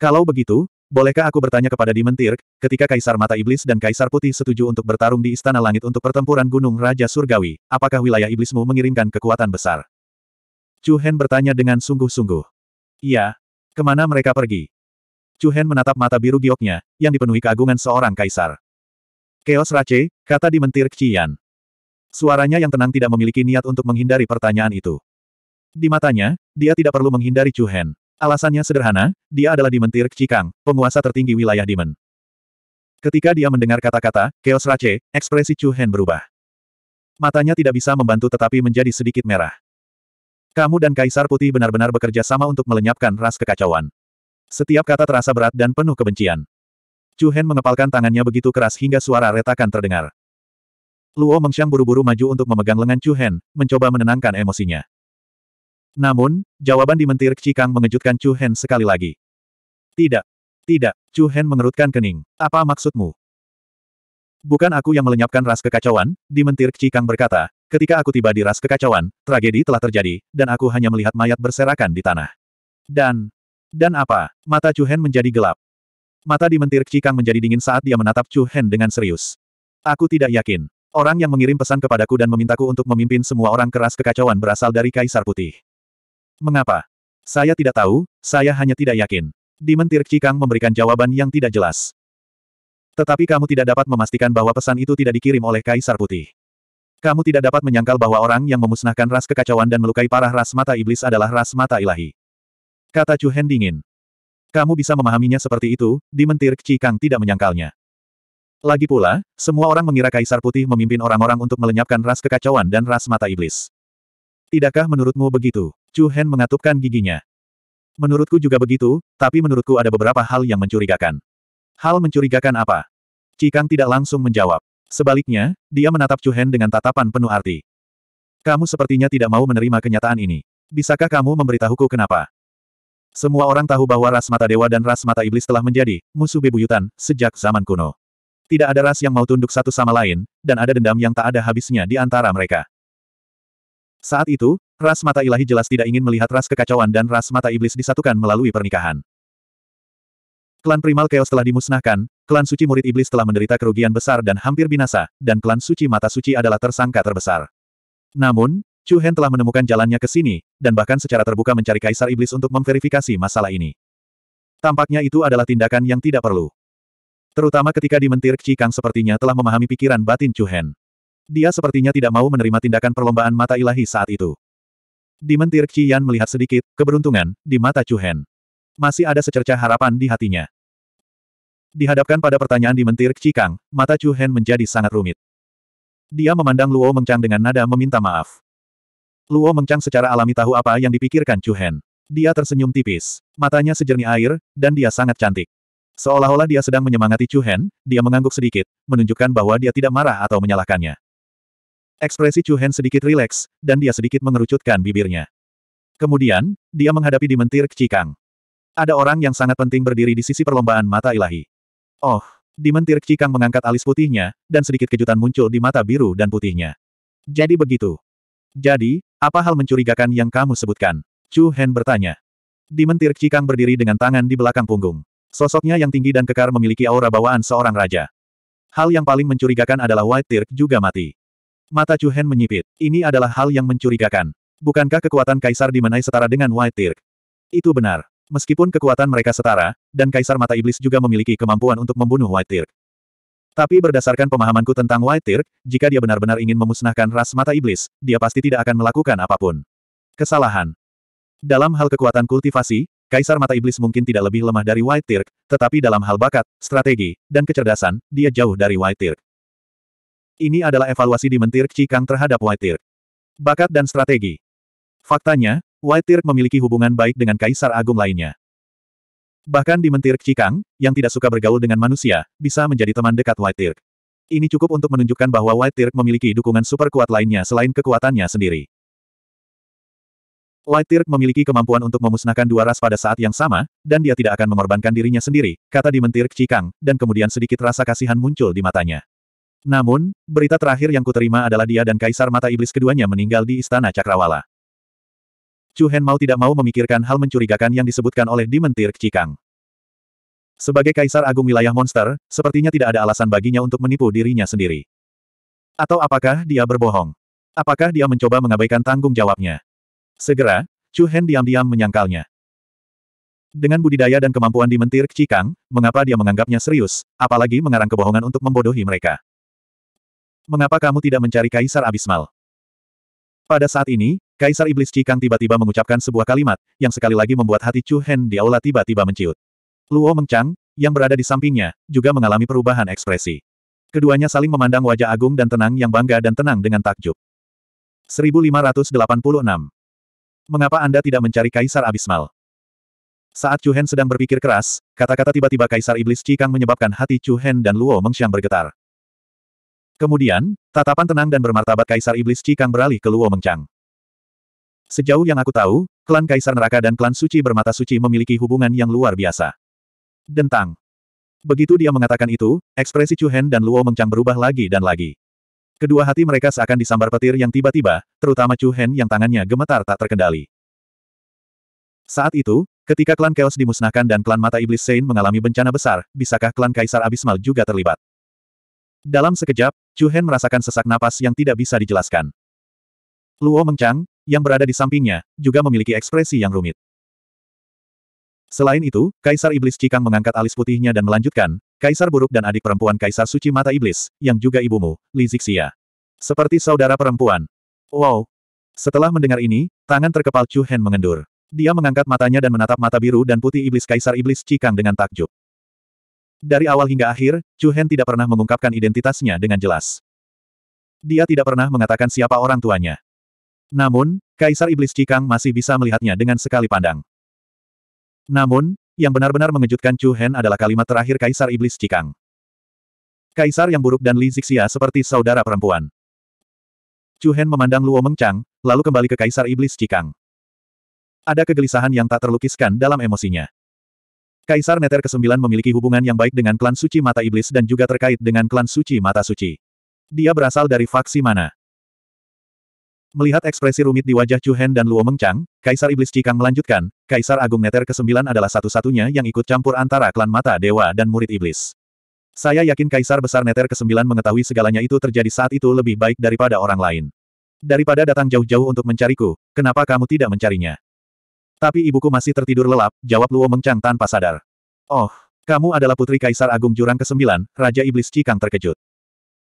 Kalau begitu, Bolehkah aku bertanya kepada Dimentir, ketika Kaisar Mata Iblis dan Kaisar Putih setuju untuk bertarung di Istana Langit untuk pertempuran Gunung Raja Surgawi, apakah wilayah iblismu mengirimkan kekuatan besar? Chu Hen bertanya dengan sungguh-sungguh. Iya. Kemana mereka pergi? Chu Hen menatap mata biru gioknya, yang dipenuhi keagungan seorang kaisar. Keos Rache, kata Dimentir Tirk Qian. Suaranya yang tenang tidak memiliki niat untuk menghindari pertanyaan itu. Di matanya, dia tidak perlu menghindari Chu Hen. Alasannya sederhana, dia adalah Demon Tirk Cikang, penguasa tertinggi wilayah Demon. Ketika dia mendengar kata-kata, Chaos Rache, ekspresi Chu Hen berubah. Matanya tidak bisa membantu tetapi menjadi sedikit merah. Kamu dan Kaisar Putih benar-benar bekerja sama untuk melenyapkan ras kekacauan. Setiap kata terasa berat dan penuh kebencian. Chu Hen mengepalkan tangannya begitu keras hingga suara retakan terdengar. Luo Mengxiang buru-buru maju untuk memegang lengan Chu Hen, mencoba menenangkan emosinya. Namun, jawaban di mentir Cikang mengejutkan Chu Hen sekali lagi. Tidak. Tidak, Chu Hen mengerutkan kening. Apa maksudmu? Bukan aku yang melenyapkan ras kekacauan, di mentir Cikang berkata, ketika aku tiba di ras kekacauan, tragedi telah terjadi, dan aku hanya melihat mayat berserakan di tanah. Dan, dan apa? Mata Chu Hen menjadi gelap. Mata di mentir Cikang menjadi dingin saat dia menatap Chu Hen dengan serius. Aku tidak yakin. Orang yang mengirim pesan kepadaku dan memintaku untuk memimpin semua orang keras kekacauan berasal dari Kaisar Putih. Mengapa? Saya tidak tahu, saya hanya tidak yakin. Dimentir Cikang memberikan jawaban yang tidak jelas. Tetapi kamu tidak dapat memastikan bahwa pesan itu tidak dikirim oleh Kaisar Putih. Kamu tidak dapat menyangkal bahwa orang yang memusnahkan ras kekacauan dan melukai parah ras mata iblis adalah ras mata ilahi. Kata Chu Hen dingin. Kamu bisa memahaminya seperti itu, dimentir Cikang tidak menyangkalnya. Lagi pula, semua orang mengira Kaisar Putih memimpin orang-orang untuk melenyapkan ras kekacauan dan ras mata iblis. Tidakkah menurutmu begitu? Chu Hen mengatupkan giginya. Menurutku juga begitu, tapi menurutku ada beberapa hal yang mencurigakan. Hal mencurigakan apa? Cikang tidak langsung menjawab. Sebaliknya, dia menatap Chu Hen dengan tatapan penuh arti. Kamu sepertinya tidak mau menerima kenyataan ini. Bisakah kamu memberitahuku kenapa? Semua orang tahu bahwa ras mata dewa dan ras mata iblis telah menjadi musuh bebuyutan sejak zaman kuno. Tidak ada ras yang mau tunduk satu sama lain, dan ada dendam yang tak ada habisnya di antara mereka. Saat itu, Ras mata ilahi jelas tidak ingin melihat ras kekacauan dan ras mata iblis disatukan melalui pernikahan. Klan Primal Chaos telah dimusnahkan, klan suci murid iblis telah menderita kerugian besar dan hampir binasa, dan klan suci mata suci adalah tersangka terbesar. Namun, Chu Hen telah menemukan jalannya ke sini, dan bahkan secara terbuka mencari Kaisar Iblis untuk memverifikasi masalah ini. Tampaknya itu adalah tindakan yang tidak perlu. Terutama ketika di dimentir Cikang sepertinya telah memahami pikiran batin Chu Hen. Dia sepertinya tidak mau menerima tindakan perlombaan mata ilahi saat itu. Di mentir Qian melihat sedikit, keberuntungan, di mata Chu Hen. Masih ada secercah harapan di hatinya. Dihadapkan pada pertanyaan di mentir Cikang, mata Chu Hen menjadi sangat rumit. Dia memandang Luo Mengchang dengan nada meminta maaf. Luo Mengchang secara alami tahu apa yang dipikirkan Chu Hen. Dia tersenyum tipis, matanya sejernih air, dan dia sangat cantik. Seolah-olah dia sedang menyemangati Chu Hen, dia mengangguk sedikit, menunjukkan bahwa dia tidak marah atau menyalahkannya. Ekspresi Chu Hen sedikit rileks, dan dia sedikit mengerucutkan bibirnya. Kemudian, dia menghadapi Dimentir Kcikang. Ada orang yang sangat penting berdiri di sisi perlombaan mata ilahi. Oh, Dimentir Kcikang mengangkat alis putihnya, dan sedikit kejutan muncul di mata biru dan putihnya. Jadi begitu. Jadi, apa hal mencurigakan yang kamu sebutkan? Chu Hen bertanya. Dimentir Kcikang berdiri dengan tangan di belakang punggung. Sosoknya yang tinggi dan kekar memiliki aura bawaan seorang raja. Hal yang paling mencurigakan adalah White Tirk juga mati. Mata Chu Hen menyipit. Ini adalah hal yang mencurigakan. Bukankah kekuatan kaisar dimenai setara dengan White Tirk? Itu benar. Meskipun kekuatan mereka setara, dan kaisar mata iblis juga memiliki kemampuan untuk membunuh White Tirk. Tapi berdasarkan pemahamanku tentang White Tirk, jika dia benar-benar ingin memusnahkan ras mata iblis, dia pasti tidak akan melakukan apapun. Kesalahan. Dalam hal kekuatan kultivasi, Kaisar Mata Iblis mungkin tidak lebih lemah dari White Tirk, tetapi dalam hal bakat, strategi, dan kecerdasan, dia jauh dari White Tirk. Ini adalah evaluasi di mentir Cikang terhadap White Tirk. Bakat dan strategi. Faktanya, White Tirk memiliki hubungan baik dengan kaisar agung lainnya. Bahkan di mentir Cikang, yang tidak suka bergaul dengan manusia, bisa menjadi teman dekat White Tirk. Ini cukup untuk menunjukkan bahwa White Tirk memiliki dukungan super kuat lainnya selain kekuatannya sendiri. White Tirk memiliki kemampuan untuk memusnahkan dua ras pada saat yang sama, dan dia tidak akan mengorbankan dirinya sendiri, kata di mentir Cikang, dan kemudian sedikit rasa kasihan muncul di matanya. Namun, berita terakhir yang kuterima adalah dia dan Kaisar Mata Iblis keduanya meninggal di Istana Cakrawala. Chu Hen mau tidak mau memikirkan hal mencurigakan yang disebutkan oleh Dimentir Cikang. Sebagai Kaisar Agung Wilayah Monster, sepertinya tidak ada alasan baginya untuk menipu dirinya sendiri. Atau apakah dia berbohong? Apakah dia mencoba mengabaikan tanggung jawabnya? Segera, Chu Hen diam-diam menyangkalnya. Dengan budidaya dan kemampuan dimentir Cikang, mengapa dia menganggapnya serius, apalagi mengarang kebohongan untuk membodohi mereka? Mengapa kamu tidak mencari Kaisar Abismal? Pada saat ini, Kaisar Iblis Cikang tiba-tiba mengucapkan sebuah kalimat, yang sekali lagi membuat hati Chu Hen di aula tiba-tiba menciut. Luo Mengchang yang berada di sampingnya, juga mengalami perubahan ekspresi. Keduanya saling memandang wajah agung dan tenang yang bangga dan tenang dengan takjub. 1586. Mengapa Anda tidak mencari Kaisar Abismal? Saat Chu Hen sedang berpikir keras, kata-kata tiba-tiba Kaisar Iblis Cikang menyebabkan hati Chu Hen dan Luo Mengchang bergetar. Kemudian, tatapan tenang dan bermartabat Kaisar Iblis Cikang beralih ke Luo Mengchang. Sejauh yang aku tahu, klan Kaisar Neraka dan klan Suci Bermata Suci memiliki hubungan yang luar biasa. Dentang. Begitu dia mengatakan itu, ekspresi Chu Hen dan Luo Mengchang berubah lagi dan lagi. Kedua hati mereka seakan disambar petir yang tiba-tiba, terutama Chu Hen yang tangannya gemetar tak terkendali. Saat itu, ketika klan Chaos dimusnahkan dan klan Mata Iblis Sein mengalami bencana besar, bisakah klan Kaisar Abismal juga terlibat? Dalam sekejap, Chu Hen merasakan sesak napas yang tidak bisa dijelaskan. Luo Mengchang, yang berada di sampingnya, juga memiliki ekspresi yang rumit. Selain itu, Kaisar Iblis Cikang mengangkat alis putihnya dan melanjutkan, Kaisar Buruk dan adik perempuan Kaisar Suci Mata Iblis, yang juga ibumu, Li Zixia. Seperti saudara perempuan. Wow! Setelah mendengar ini, tangan terkepal Chu Hen mengendur. Dia mengangkat matanya dan menatap mata biru dan putih Iblis Kaisar Iblis Cikang dengan takjub. Dari awal hingga akhir, Chu Hen tidak pernah mengungkapkan identitasnya dengan jelas. Dia tidak pernah mengatakan siapa orang tuanya. Namun, Kaisar Iblis Cikang masih bisa melihatnya dengan sekali pandang. Namun, yang benar-benar mengejutkan Chu Hen adalah kalimat terakhir Kaisar Iblis Cikang. Kaisar yang buruk dan Li Zixia seperti saudara perempuan. Chu Hen memandang Luo Mengchang, lalu kembali ke Kaisar Iblis Cikang. Ada kegelisahan yang tak terlukiskan dalam emosinya. Kaisar Neter ke-9 memiliki hubungan yang baik dengan klan suci mata iblis dan juga terkait dengan klan suci mata suci. Dia berasal dari faksi mana? Melihat ekspresi rumit di wajah Chu Hen dan Luo Mengchang, Kaisar Iblis Cikang melanjutkan, Kaisar Agung Neter ke-9 adalah satu-satunya yang ikut campur antara klan mata dewa dan murid iblis. Saya yakin Kaisar Besar Neter ke-9 mengetahui segalanya itu terjadi saat itu lebih baik daripada orang lain. Daripada datang jauh-jauh untuk mencariku, kenapa kamu tidak mencarinya? Tapi ibuku masih tertidur lelap, jawab Luo Mengchang tanpa sadar. Oh, kamu adalah putri Kaisar Agung Jurang ke-9, Raja Iblis Cikang terkejut.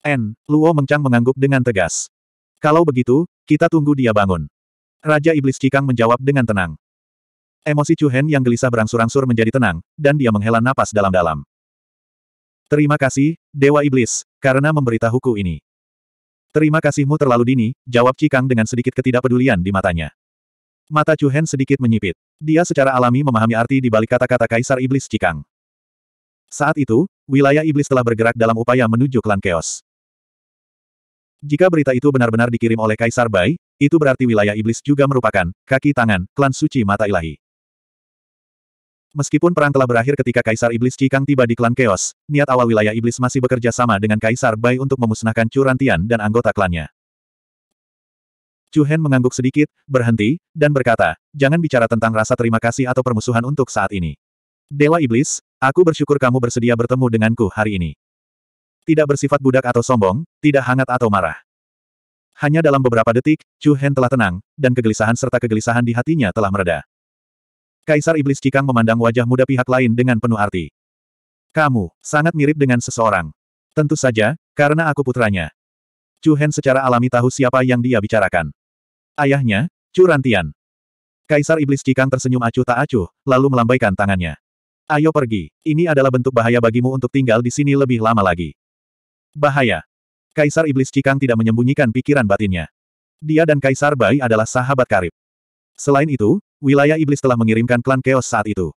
N, Luo Mengchang mengangguk dengan tegas. Kalau begitu, kita tunggu dia bangun. Raja Iblis Cikang menjawab dengan tenang. Emosi Chu Hen yang gelisah berangsur-angsur menjadi tenang, dan dia menghela napas dalam-dalam. Terima kasih, Dewa Iblis, karena memberitahuku ini. Terima kasihmu terlalu dini, jawab Cikang dengan sedikit ketidakpedulian di matanya. Mata Chu Hen sedikit menyipit. Dia secara alami memahami arti di balik kata-kata Kaisar Iblis Cikang. Saat itu, wilayah iblis telah bergerak dalam upaya menuju klan Chaos. Jika berita itu benar-benar dikirim oleh Kaisar Bai, itu berarti wilayah iblis juga merupakan kaki tangan klan suci mata ilahi. Meskipun perang telah berakhir ketika Kaisar Iblis Cikang tiba di klan Chaos, niat awal wilayah iblis masih bekerja sama dengan Kaisar Bai untuk memusnahkan Curantian dan anggota klannya. Chu Hen mengangguk sedikit, berhenti, dan berkata, jangan bicara tentang rasa terima kasih atau permusuhan untuk saat ini. Dewa Iblis, aku bersyukur kamu bersedia bertemu denganku hari ini. Tidak bersifat budak atau sombong, tidak hangat atau marah. Hanya dalam beberapa detik, Chu Hen telah tenang, dan kegelisahan serta kegelisahan di hatinya telah mereda. Kaisar Iblis Cikang memandang wajah muda pihak lain dengan penuh arti. Kamu, sangat mirip dengan seseorang. Tentu saja, karena aku putranya. Chu Hen secara alami tahu siapa yang dia bicarakan. Ayahnya, Curantian. Kaisar Iblis Cikang tersenyum acuh tak acuh, lalu melambaikan tangannya. Ayo pergi, ini adalah bentuk bahaya bagimu untuk tinggal di sini lebih lama lagi. Bahaya. Kaisar Iblis Cikang tidak menyembunyikan pikiran batinnya. Dia dan Kaisar Bai adalah sahabat karib. Selain itu, wilayah iblis telah mengirimkan klan Keos saat itu.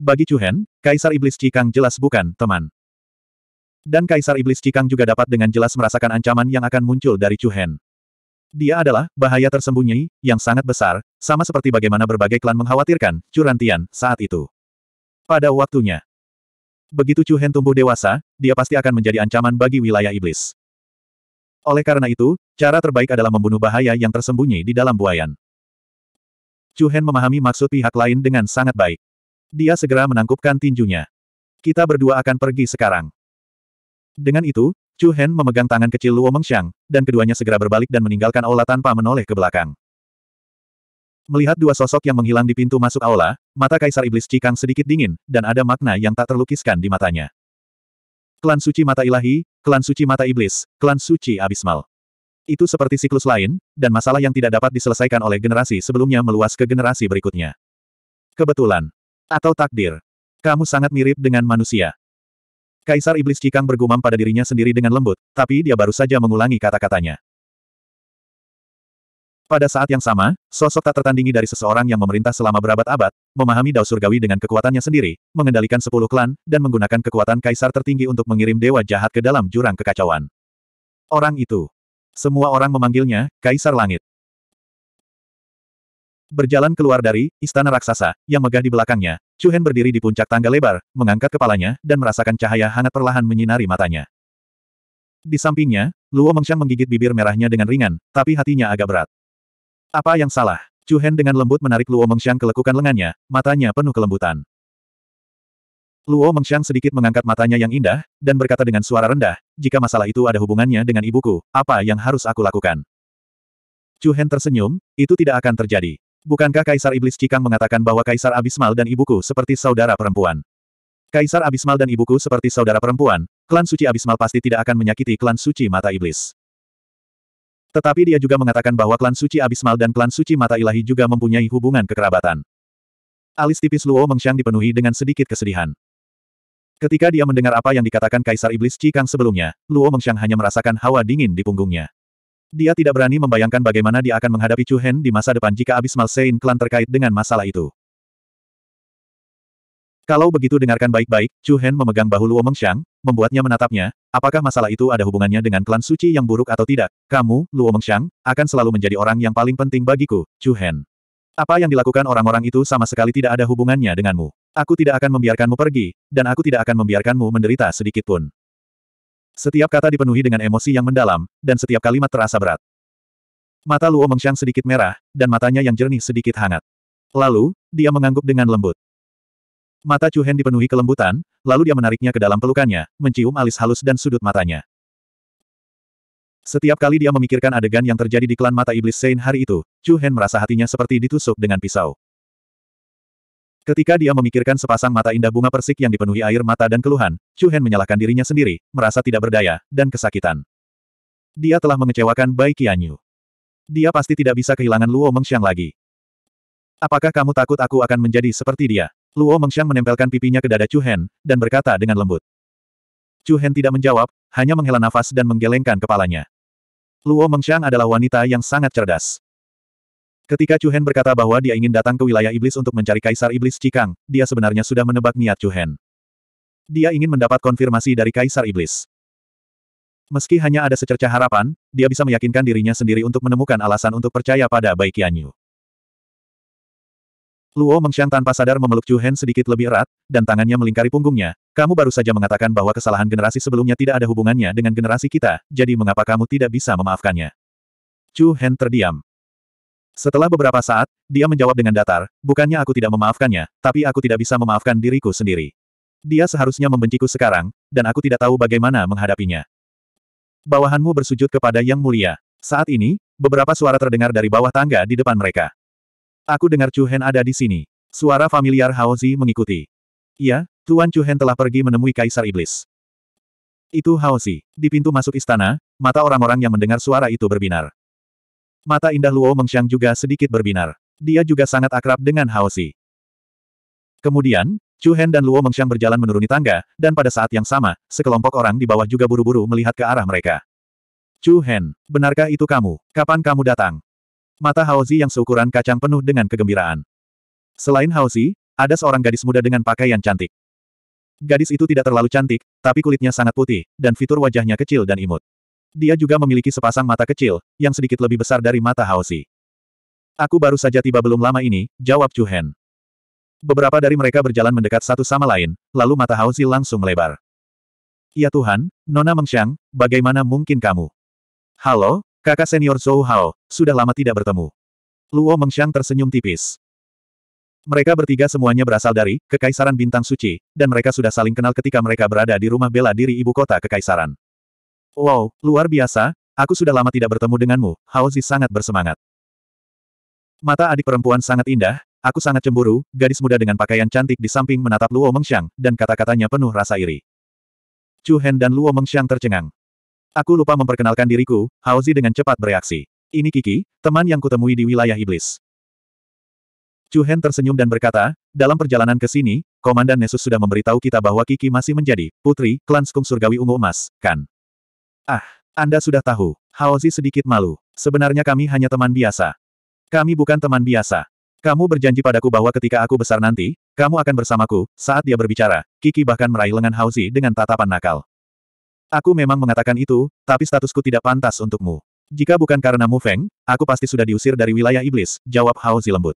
Bagi Chuhen, Kaisar Iblis Cikang jelas bukan teman. Dan Kaisar Iblis Cikang juga dapat dengan jelas merasakan ancaman yang akan muncul dari Chuhen. Dia adalah bahaya tersembunyi, yang sangat besar, sama seperti bagaimana berbagai klan mengkhawatirkan Curantian saat itu. Pada waktunya. Begitu Chu Hen tumbuh dewasa, dia pasti akan menjadi ancaman bagi wilayah iblis. Oleh karena itu, cara terbaik adalah membunuh bahaya yang tersembunyi di dalam buayan. Chu Hen memahami maksud pihak lain dengan sangat baik. Dia segera menangkupkan tinjunya. Kita berdua akan pergi sekarang. Dengan itu, Chu Hen memegang tangan kecil Luo Mengxiang, dan keduanya segera berbalik dan meninggalkan aula tanpa menoleh ke belakang. Melihat dua sosok yang menghilang di pintu masuk aula, mata Kaisar Iblis Cikang sedikit dingin, dan ada makna yang tak terlukiskan di matanya. Klan Suci Mata Ilahi, Klan Suci Mata Iblis, Klan Suci Abismal. Itu seperti siklus lain, dan masalah yang tidak dapat diselesaikan oleh generasi sebelumnya meluas ke generasi berikutnya. Kebetulan. Atau takdir. Kamu sangat mirip dengan manusia. Kaisar Iblis Cikang bergumam pada dirinya sendiri dengan lembut, tapi dia baru saja mengulangi kata-katanya. Pada saat yang sama, sosok tak tertandingi dari seseorang yang memerintah selama berabad-abad, memahami Dao Surgawi dengan kekuatannya sendiri, mengendalikan sepuluh klan, dan menggunakan kekuatan kaisar tertinggi untuk mengirim dewa jahat ke dalam jurang kekacauan. Orang itu. Semua orang memanggilnya, Kaisar Langit. Berjalan keluar dari istana raksasa yang megah di belakangnya, Chu Hen berdiri di puncak tangga lebar, mengangkat kepalanya dan merasakan cahaya hangat perlahan menyinari matanya. Di sampingnya, Luo Mengxiang menggigit bibir merahnya dengan ringan, tapi hatinya agak berat. Apa yang salah? Chu Hen dengan lembut menarik Luo Mengxiang ke lekukan lengannya, matanya penuh kelembutan. Luo Mengxiang sedikit mengangkat matanya yang indah, dan berkata dengan suara rendah, jika masalah itu ada hubungannya dengan ibuku, apa yang harus aku lakukan? Chu Hen tersenyum, itu tidak akan terjadi. Bukankah Kaisar Iblis Cikang mengatakan bahwa Kaisar Abismal dan ibuku seperti saudara perempuan? Kaisar Abismal dan ibuku seperti saudara perempuan, klan suci Abismal pasti tidak akan menyakiti klan suci mata iblis. Tetapi dia juga mengatakan bahwa klan suci Abismal dan klan suci mata ilahi juga mempunyai hubungan kekerabatan. Alis tipis Luo Mengshang dipenuhi dengan sedikit kesedihan. Ketika dia mendengar apa yang dikatakan Kaisar Iblis Cikang sebelumnya, Luo Mengshang hanya merasakan hawa dingin di punggungnya. Dia tidak berani membayangkan bagaimana dia akan menghadapi Chu Hen di masa depan jika Abismal Sein Klan terkait dengan masalah itu. Kalau begitu dengarkan baik-baik, Chu Hen memegang bahu Luo Mengxiang, membuatnya menatapnya, apakah masalah itu ada hubungannya dengan klan suci yang buruk atau tidak? Kamu, Luo Mengxiang, akan selalu menjadi orang yang paling penting bagiku, Chu Hen. Apa yang dilakukan orang-orang itu sama sekali tidak ada hubungannya denganmu. Aku tidak akan membiarkanmu pergi, dan aku tidak akan membiarkanmu menderita sedikitpun. Setiap kata dipenuhi dengan emosi yang mendalam, dan setiap kalimat terasa berat. Mata Luo Mengxiang sedikit merah, dan matanya yang jernih sedikit hangat. Lalu, dia mengangguk dengan lembut. Mata Chu Hen dipenuhi kelembutan, lalu dia menariknya ke dalam pelukannya, mencium alis halus dan sudut matanya. Setiap kali dia memikirkan adegan yang terjadi di klan mata iblis Sein hari itu, Chu Hen merasa hatinya seperti ditusuk dengan pisau. Ketika dia memikirkan sepasang mata indah bunga persik yang dipenuhi air mata dan keluhan, Chu Hen menyalahkan dirinya sendiri, merasa tidak berdaya, dan kesakitan. Dia telah mengecewakan Bai Qianyu. Dia pasti tidak bisa kehilangan Luo Mengxiang lagi. Apakah kamu takut aku akan menjadi seperti dia? Luo Mengxiang menempelkan pipinya ke dada Chu Hen, dan berkata dengan lembut. Chu Hen tidak menjawab, hanya menghela nafas dan menggelengkan kepalanya. Luo Mengxiang adalah wanita yang sangat cerdas. Ketika Chu Hen berkata bahwa dia ingin datang ke wilayah iblis untuk mencari Kaisar Iblis Cikang, dia sebenarnya sudah menebak niat Chu Hen. Dia ingin mendapat konfirmasi dari Kaisar Iblis. Meski hanya ada secerca harapan, dia bisa meyakinkan dirinya sendiri untuk menemukan alasan untuk percaya pada Bai Qianyu. Luo Mengxiang tanpa sadar memeluk Chu Hen sedikit lebih erat, dan tangannya melingkari punggungnya. Kamu baru saja mengatakan bahwa kesalahan generasi sebelumnya tidak ada hubungannya dengan generasi kita, jadi mengapa kamu tidak bisa memaafkannya? Chu Hen terdiam. Setelah beberapa saat, dia menjawab dengan datar, bukannya aku tidak memaafkannya, tapi aku tidak bisa memaafkan diriku sendiri. Dia seharusnya membenciku sekarang, dan aku tidak tahu bagaimana menghadapinya. Bawahanmu bersujud kepada Yang Mulia. Saat ini, beberapa suara terdengar dari bawah tangga di depan mereka. Aku dengar Chu Hen ada di sini. Suara familiar Hao Zi mengikuti. Iya, Tuan Chu Hen telah pergi menemui Kaisar Iblis. Itu Hao Zi. Di pintu masuk istana, mata orang-orang yang mendengar suara itu berbinar. Mata indah Luo Mengxiang juga sedikit berbinar. Dia juga sangat akrab dengan Haosi. Kemudian, Chu Hen dan Luo Mengxiang berjalan menuruni tangga, dan pada saat yang sama, sekelompok orang di bawah juga buru-buru melihat ke arah mereka. Chu Hen, benarkah itu kamu? Kapan kamu datang? Mata Haozi yang seukuran kacang penuh dengan kegembiraan. Selain Haozi, ada seorang gadis muda dengan pakaian cantik. Gadis itu tidak terlalu cantik, tapi kulitnya sangat putih, dan fitur wajahnya kecil dan imut. Dia juga memiliki sepasang mata kecil, yang sedikit lebih besar dari mata Haosi. Aku baru saja tiba belum lama ini, jawab Chu Hen. Beberapa dari mereka berjalan mendekat satu sama lain, lalu mata Haosi langsung melebar. Ya Tuhan, Nona Mengxiang, bagaimana mungkin kamu? Halo, kakak senior Zhou Hao, sudah lama tidak bertemu. Luo Mengxiang tersenyum tipis. Mereka bertiga semuanya berasal dari Kekaisaran Bintang Suci, dan mereka sudah saling kenal ketika mereka berada di rumah bela diri ibu kota Kekaisaran. Wow, luar biasa, aku sudah lama tidak bertemu denganmu, Zi sangat bersemangat. Mata adik perempuan sangat indah, aku sangat cemburu, gadis muda dengan pakaian cantik di samping menatap Luo Mengxiang, dan kata-katanya penuh rasa iri. Chu Hen dan Luo Mengxiang tercengang. Aku lupa memperkenalkan diriku, Zi dengan cepat bereaksi. Ini Kiki, teman yang kutemui di wilayah iblis. Chu Hen tersenyum dan berkata, dalam perjalanan ke sini, Komandan Nesus sudah memberitahu kita bahwa Kiki masih menjadi putri klan Skung Surgawi Ungu Emas, kan? Ah, Anda sudah tahu. Haozi sedikit malu. Sebenarnya kami hanya teman biasa. Kami bukan teman biasa. Kamu berjanji padaku bahwa ketika aku besar nanti, kamu akan bersamaku. Saat dia berbicara, Kiki bahkan meraih lengan Haozi dengan tatapan nakal. Aku memang mengatakan itu, tapi statusku tidak pantas untukmu. Jika bukan karena Mu Feng, aku pasti sudah diusir dari wilayah iblis, jawab Haozi lembut.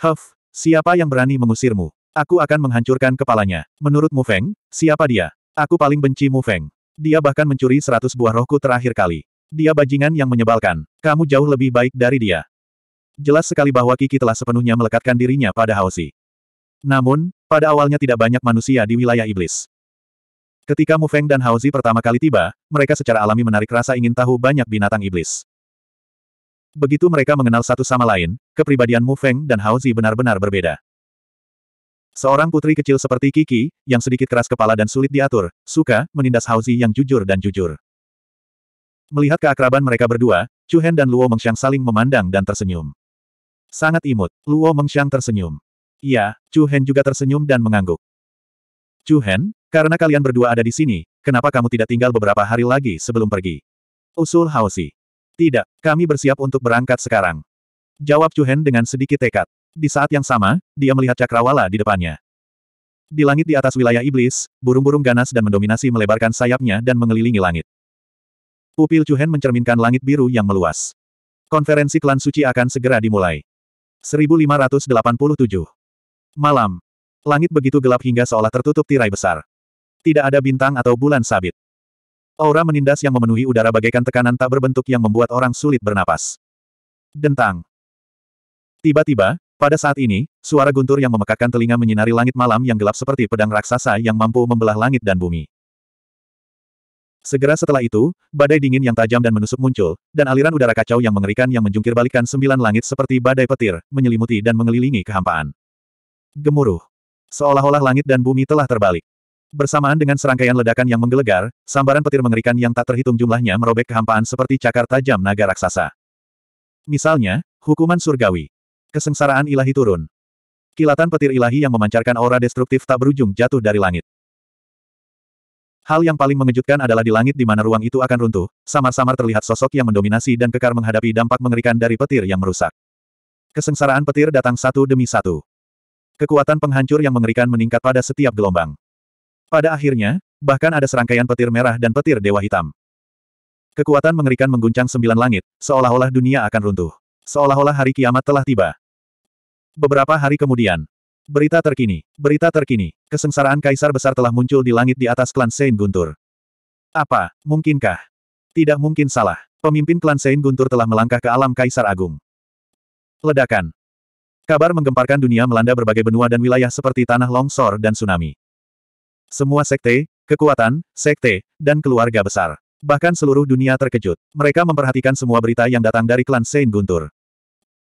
Huff, siapa yang berani mengusirmu? Aku akan menghancurkan kepalanya. Menurut Mu Feng, siapa dia? Aku paling benci Mu Feng. Dia bahkan mencuri seratus buah rohku terakhir kali. Dia bajingan yang menyebalkan. Kamu jauh lebih baik dari dia. Jelas sekali bahwa Kiki telah sepenuhnya melekatkan dirinya pada Haosi. Namun, pada awalnya tidak banyak manusia di wilayah iblis. Ketika Mu Feng dan Haozi pertama kali tiba, mereka secara alami menarik rasa ingin tahu banyak binatang iblis. Begitu mereka mengenal satu sama lain, kepribadian Mu Feng dan Haozi benar-benar berbeda. Seorang putri kecil seperti Kiki, yang sedikit keras kepala dan sulit diatur, suka menindas Hauzi yang jujur dan jujur. Melihat keakraban mereka berdua, Chu Hen dan Luo Mengxiang saling memandang dan tersenyum. Sangat imut, Luo Mengxiang tersenyum. Iya, Chu Hen juga tersenyum dan mengangguk. Chu Hen, karena kalian berdua ada di sini, kenapa kamu tidak tinggal beberapa hari lagi sebelum pergi? Usul Hauzi. Tidak, kami bersiap untuk berangkat sekarang. Jawab Chu Hen dengan sedikit tekad. Di saat yang sama, dia melihat cakrawala di depannya. Di langit di atas wilayah iblis, burung-burung ganas dan mendominasi melebarkan sayapnya dan mengelilingi langit. Pupil Chuhen mencerminkan langit biru yang meluas. Konferensi klan suci akan segera dimulai. 1587. Malam. Langit begitu gelap hingga seolah tertutup tirai besar. Tidak ada bintang atau bulan sabit. Aura menindas yang memenuhi udara bagaikan tekanan tak berbentuk yang membuat orang sulit bernapas. Dentang. Tiba-tiba, pada saat ini, suara guntur yang memekakkan telinga menyinari langit malam yang gelap seperti pedang raksasa yang mampu membelah langit dan bumi. Segera setelah itu, badai dingin yang tajam dan menusuk muncul, dan aliran udara kacau yang mengerikan yang menjungkir balikan sembilan langit seperti badai petir, menyelimuti dan mengelilingi kehampaan. Gemuruh. Seolah-olah langit dan bumi telah terbalik. Bersamaan dengan serangkaian ledakan yang menggelegar, sambaran petir mengerikan yang tak terhitung jumlahnya merobek kehampaan seperti cakar tajam naga raksasa. Misalnya, hukuman surgawi. Kesengsaraan ilahi turun. Kilatan petir ilahi yang memancarkan aura destruktif tak berujung jatuh dari langit. Hal yang paling mengejutkan adalah di langit di mana ruang itu akan runtuh, samar-samar terlihat sosok yang mendominasi dan kekar menghadapi dampak mengerikan dari petir yang merusak. Kesengsaraan petir datang satu demi satu. Kekuatan penghancur yang mengerikan meningkat pada setiap gelombang. Pada akhirnya, bahkan ada serangkaian petir merah dan petir dewa hitam. Kekuatan mengerikan mengguncang sembilan langit, seolah-olah dunia akan runtuh. Seolah-olah hari kiamat telah tiba. Beberapa hari kemudian. Berita terkini. Berita terkini. Kesengsaraan Kaisar Besar telah muncul di langit di atas klan Sein Guntur. Apa, mungkinkah? Tidak mungkin salah. Pemimpin klan Sein Guntur telah melangkah ke alam Kaisar Agung. Ledakan. Kabar menggemparkan dunia melanda berbagai benua dan wilayah seperti tanah longsor dan tsunami. Semua sekte, kekuatan, sekte, dan keluarga besar. Bahkan seluruh dunia terkejut. Mereka memperhatikan semua berita yang datang dari klan Sein Guntur.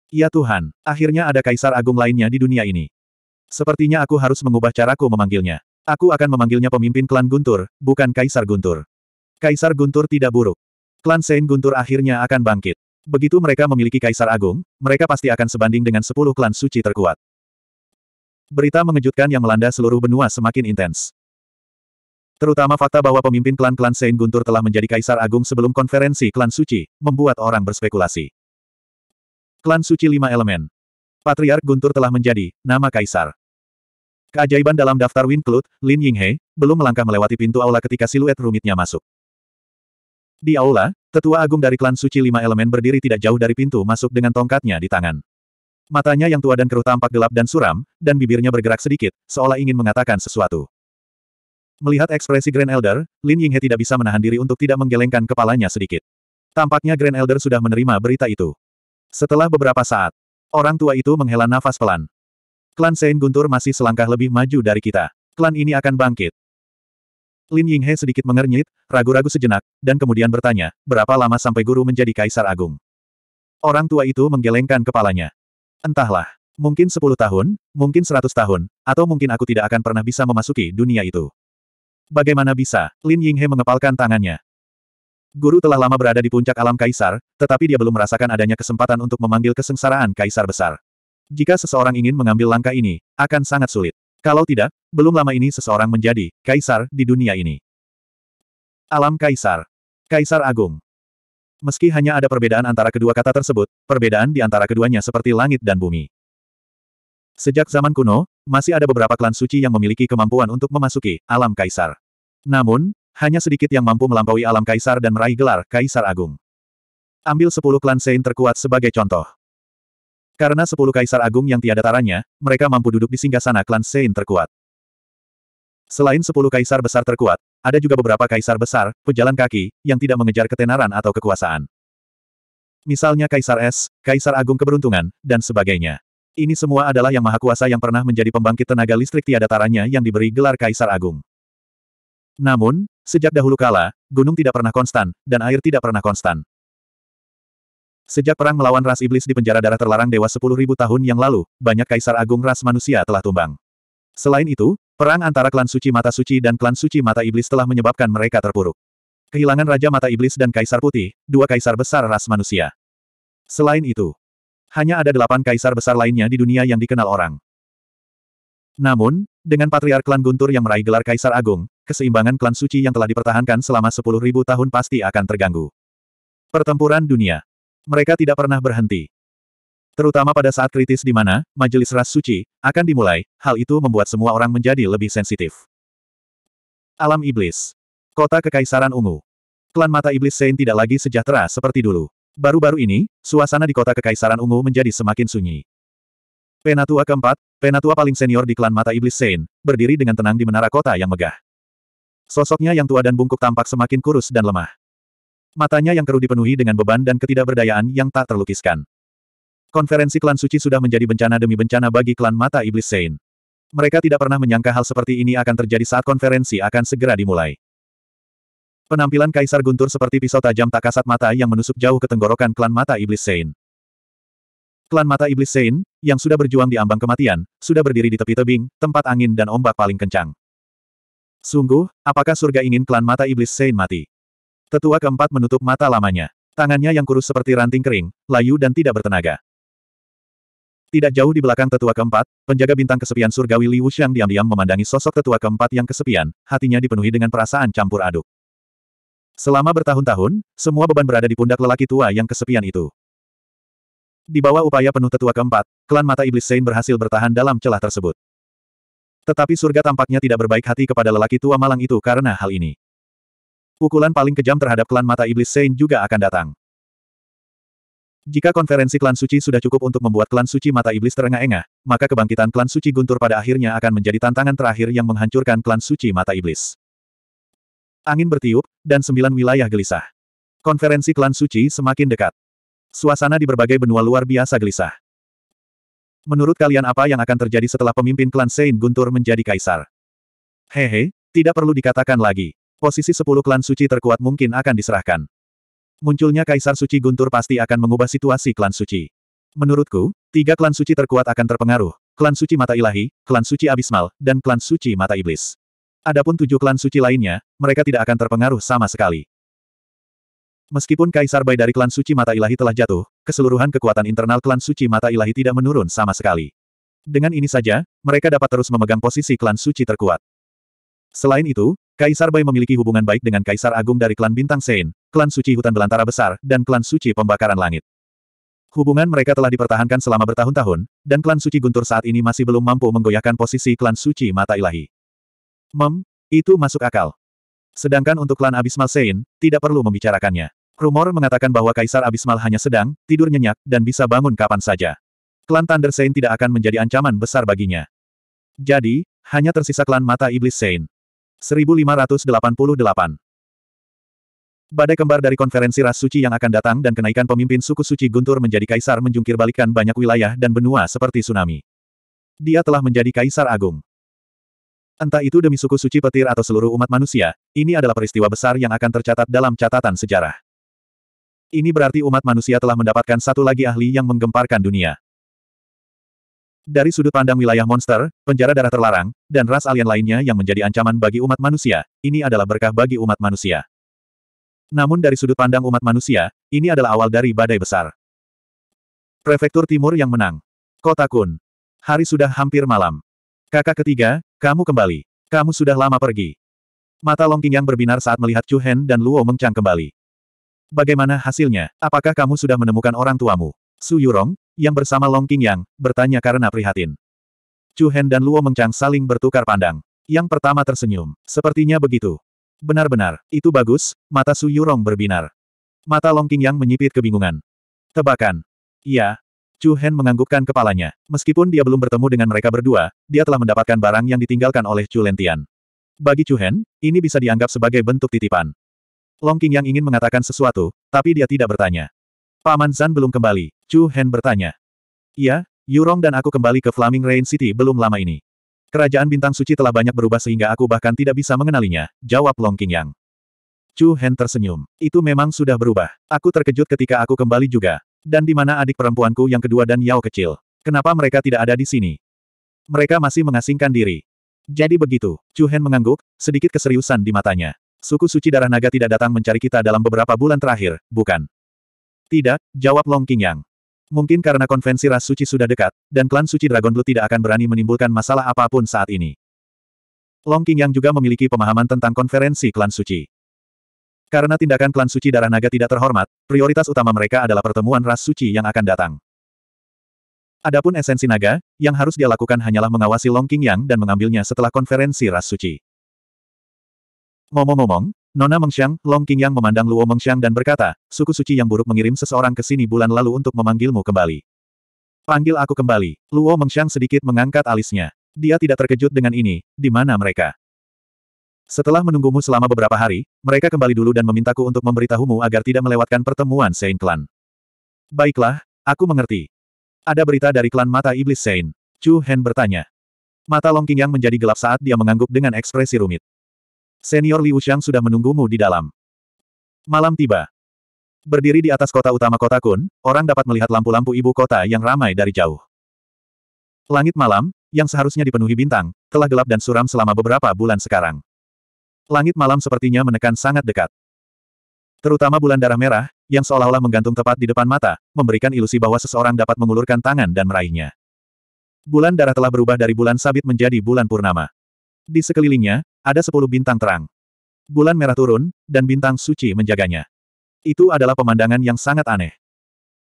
Ya Tuhan, akhirnya ada kaisar agung lainnya di dunia ini. Sepertinya aku harus mengubah caraku memanggilnya. Aku akan memanggilnya pemimpin klan Guntur, bukan kaisar Guntur. Kaisar Guntur tidak buruk. Klan Sein Guntur akhirnya akan bangkit. Begitu mereka memiliki kaisar agung, mereka pasti akan sebanding dengan sepuluh klan suci terkuat. Berita mengejutkan yang melanda seluruh benua semakin intens. Terutama fakta bahwa pemimpin klan-klan Sein Guntur telah menjadi kaisar agung sebelum konferensi klan suci, membuat orang berspekulasi. Klan Suci Lima Elemen. Patriark Guntur telah menjadi nama kaisar. Keajaiban dalam daftar Win Cloud, Lin Yinghe, belum melangkah melewati pintu aula ketika siluet rumitnya masuk. Di aula, tetua agung dari klan suci lima elemen berdiri tidak jauh dari pintu masuk dengan tongkatnya di tangan. Matanya yang tua dan keruh tampak gelap dan suram, dan bibirnya bergerak sedikit, seolah ingin mengatakan sesuatu. Melihat ekspresi Grand Elder, Lin Yinghe tidak bisa menahan diri untuk tidak menggelengkan kepalanya sedikit. Tampaknya Grand Elder sudah menerima berita itu. Setelah beberapa saat, orang tua itu menghela nafas pelan. Klan Sein Guntur masih selangkah lebih maju dari kita. Klan ini akan bangkit. Lin Yinghe sedikit mengernyit, ragu-ragu sejenak, dan kemudian bertanya, berapa lama sampai guru menjadi kaisar agung? Orang tua itu menggelengkan kepalanya. Entahlah. Mungkin sepuluh tahun, mungkin seratus tahun, atau mungkin aku tidak akan pernah bisa memasuki dunia itu. Bagaimana bisa? Lin Yinghe mengepalkan tangannya. Guru telah lama berada di puncak alam kaisar, tetapi dia belum merasakan adanya kesempatan untuk memanggil kesengsaraan kaisar besar. Jika seseorang ingin mengambil langkah ini, akan sangat sulit. Kalau tidak, belum lama ini seseorang menjadi kaisar di dunia ini. Alam kaisar. Kaisar Agung. Meski hanya ada perbedaan antara kedua kata tersebut, perbedaan di antara keduanya seperti langit dan bumi. Sejak zaman kuno, masih ada beberapa klan suci yang memiliki kemampuan untuk memasuki alam kaisar. Namun, hanya sedikit yang mampu melampaui alam kaisar dan meraih gelar kaisar agung. Ambil sepuluh klan Sein terkuat sebagai contoh. Karena sepuluh kaisar agung yang tiada taranya, mereka mampu duduk di singgah sana klan Sein terkuat. Selain sepuluh kaisar besar terkuat, ada juga beberapa kaisar besar, pejalan kaki, yang tidak mengejar ketenaran atau kekuasaan. Misalnya Kaisar Es, Kaisar Agung Keberuntungan, dan sebagainya. Ini semua adalah yang maha kuasa yang pernah menjadi pembangkit tenaga listrik tiada taranya yang diberi gelar Kaisar Agung. Namun, sejak dahulu kala, gunung tidak pernah konstan, dan air tidak pernah konstan. Sejak perang melawan ras iblis di penjara darah terlarang dewa 10.000 tahun yang lalu, banyak kaisar agung ras manusia telah tumbang. Selain itu, perang antara klan suci mata suci dan klan suci mata iblis telah menyebabkan mereka terpuruk. Kehilangan Raja Mata Iblis dan Kaisar Putih, dua kaisar besar ras manusia. Selain itu, hanya ada delapan kaisar besar lainnya di dunia yang dikenal orang. Namun, dengan patriark klan Guntur yang meraih gelar Kaisar Agung, keseimbangan klan suci yang telah dipertahankan selama sepuluh ribu tahun pasti akan terganggu. Pertempuran dunia. Mereka tidak pernah berhenti. Terutama pada saat kritis di mana majelis ras suci akan dimulai, hal itu membuat semua orang menjadi lebih sensitif. Alam Iblis. Kota Kekaisaran Ungu. Klan Mata Iblis Sein tidak lagi sejahtera seperti dulu. Baru-baru ini, suasana di kota Kekaisaran Ungu menjadi semakin sunyi. Penatua keempat, penatua paling senior di klan Mata Iblis Sein, berdiri dengan tenang di menara kota yang megah. Sosoknya yang tua dan bungkuk tampak semakin kurus dan lemah. Matanya yang keruh dipenuhi dengan beban dan ketidakberdayaan yang tak terlukiskan. Konferensi klan suci sudah menjadi bencana demi bencana bagi klan mata iblis Sein. Mereka tidak pernah menyangka hal seperti ini akan terjadi saat konferensi akan segera dimulai. Penampilan Kaisar Guntur seperti pisau tajam tak kasat mata yang menusuk jauh ke tenggorokan klan mata iblis Sein. Klan mata iblis Sein, yang sudah berjuang di ambang kematian, sudah berdiri di tepi tebing, tempat angin dan ombak paling kencang. Sungguh, apakah surga ingin klan mata iblis Sein mati? Tetua keempat menutup mata lamanya. Tangannya yang kurus seperti ranting kering, layu dan tidak bertenaga. Tidak jauh di belakang tetua keempat, penjaga bintang kesepian surgawi Li Wuxiang diam-diam memandangi sosok tetua keempat yang kesepian, hatinya dipenuhi dengan perasaan campur aduk. Selama bertahun-tahun, semua beban berada di pundak lelaki tua yang kesepian itu. Di bawah upaya penuh tetua keempat, klan mata iblis Sein berhasil bertahan dalam celah tersebut. Tetapi surga tampaknya tidak berbaik hati kepada lelaki tua malang itu karena hal ini. Pukulan paling kejam terhadap klan mata iblis Saint juga akan datang. Jika konferensi klan suci sudah cukup untuk membuat klan suci mata iblis terengah-engah, maka kebangkitan klan suci guntur pada akhirnya akan menjadi tantangan terakhir yang menghancurkan klan suci mata iblis. Angin bertiup, dan sembilan wilayah gelisah. Konferensi klan suci semakin dekat. Suasana di berbagai benua luar biasa gelisah menurut kalian apa yang akan terjadi setelah pemimpin klan Saint Guntur menjadi kaisar? Hehe, tidak perlu dikatakan lagi. Posisi sepuluh klan suci terkuat mungkin akan diserahkan. Munculnya Kaisar Suci Guntur pasti akan mengubah situasi klan suci. Menurutku, tiga klan suci terkuat akan terpengaruh, klan suci mata ilahi, klan suci abismal, dan klan suci mata iblis. Adapun tujuh klan suci lainnya, mereka tidak akan terpengaruh sama sekali. Meskipun Kaisar Bai dari klan suci mata ilahi telah jatuh, keseluruhan kekuatan internal klan suci mata ilahi tidak menurun sama sekali. Dengan ini saja, mereka dapat terus memegang posisi klan suci terkuat. Selain itu, Kaisar Bai memiliki hubungan baik dengan Kaisar Agung dari klan Bintang Sein, klan suci hutan belantara besar, dan klan suci pembakaran langit. Hubungan mereka telah dipertahankan selama bertahun-tahun, dan klan suci Guntur saat ini masih belum mampu menggoyahkan posisi klan suci mata ilahi. Mem, itu masuk akal. Sedangkan untuk klan Abismal Sein, tidak perlu membicarakannya. Rumor mengatakan bahwa Kaisar Abismal hanya sedang, tidur nyenyak, dan bisa bangun kapan saja. Klan Thunder Saint tidak akan menjadi ancaman besar baginya. Jadi, hanya tersisa klan Mata Iblis Saint. 1588 Badai kembar dari konferensi ras suci yang akan datang dan kenaikan pemimpin suku suci Guntur menjadi kaisar menjungkir balikan banyak wilayah dan benua seperti tsunami. Dia telah menjadi kaisar agung. Entah itu demi suku suci petir atau seluruh umat manusia, ini adalah peristiwa besar yang akan tercatat dalam catatan sejarah. Ini berarti umat manusia telah mendapatkan satu lagi ahli yang menggemparkan dunia. Dari sudut pandang wilayah monster, penjara darah terlarang, dan ras alien lainnya yang menjadi ancaman bagi umat manusia, ini adalah berkah bagi umat manusia. Namun dari sudut pandang umat manusia, ini adalah awal dari badai besar. Prefektur Timur yang menang. Kota Kun. Hari sudah hampir malam. Kakak ketiga, kamu kembali. Kamu sudah lama pergi. Mata Long yang berbinar saat melihat Chu Hen dan Luo Mengcang kembali. Bagaimana hasilnya? Apakah kamu sudah menemukan orang tuamu? Su Yurong, yang bersama Long King Yang, bertanya karena prihatin. Chu Hen dan Luo Mengchang saling bertukar pandang. Yang pertama tersenyum. Sepertinya begitu. Benar-benar, itu bagus, mata Su Yurong berbinar. Mata Long King Yang menyipit kebingungan. Tebakan. Iya, Chu Hen menganggukkan kepalanya. Meskipun dia belum bertemu dengan mereka berdua, dia telah mendapatkan barang yang ditinggalkan oleh Chu Lentian. Bagi Chu Hen, ini bisa dianggap sebagai bentuk titipan. Long King yang ingin mengatakan sesuatu, tapi dia tidak bertanya. Paman Zan belum kembali, Chu Hen bertanya. Iya, Yurong dan aku kembali ke Flaming Rain City belum lama ini. Kerajaan Bintang Suci telah banyak berubah sehingga aku bahkan tidak bisa mengenalinya, jawab Long King Yang. Chu Hen tersenyum. Itu memang sudah berubah. Aku terkejut ketika aku kembali juga. Dan di mana adik perempuanku yang kedua dan Yao kecil? Kenapa mereka tidak ada di sini? Mereka masih mengasingkan diri. Jadi begitu, Chu Hen mengangguk, sedikit keseriusan di matanya. Suku suci darah naga tidak datang mencari kita dalam beberapa bulan terakhir, bukan? Tidak, jawab Long King Yang. Mungkin karena konvensi ras suci sudah dekat, dan klan suci Dragon Blue tidak akan berani menimbulkan masalah apapun saat ini. Long King Yang juga memiliki pemahaman tentang konferensi klan suci. Karena tindakan klan suci darah naga tidak terhormat, prioritas utama mereka adalah pertemuan ras suci yang akan datang. Adapun esensi naga, yang harus dia lakukan hanyalah mengawasi Long King Yang dan mengambilnya setelah konferensi ras suci ngomong momong Nona Mengxiang, Long yang memandang Luo Mengxiang dan berkata, suku suci yang buruk mengirim seseorang ke sini bulan lalu untuk memanggilmu kembali. Panggil aku kembali. Luo Mengxiang sedikit mengangkat alisnya. Dia tidak terkejut dengan ini, di mana mereka? Setelah menunggumu selama beberapa hari, mereka kembali dulu dan memintaku untuk memberitahumu agar tidak melewatkan pertemuan Sein Clan. Baiklah, aku mengerti. Ada berita dari klan Mata Iblis Sein. Chu Hen bertanya. Mata Long Qingyang menjadi gelap saat dia mengangguk dengan ekspresi rumit. Senior Liu Xiang sudah menunggumu di dalam. Malam tiba. Berdiri di atas kota utama kota Kun, orang dapat melihat lampu-lampu ibu kota yang ramai dari jauh. Langit malam, yang seharusnya dipenuhi bintang, telah gelap dan suram selama beberapa bulan sekarang. Langit malam sepertinya menekan sangat dekat. Terutama bulan darah merah, yang seolah-olah menggantung tepat di depan mata, memberikan ilusi bahwa seseorang dapat mengulurkan tangan dan meraihnya. Bulan darah telah berubah dari bulan sabit menjadi bulan purnama. Di sekelilingnya, ada sepuluh bintang terang. Bulan merah turun, dan bintang suci menjaganya. Itu adalah pemandangan yang sangat aneh.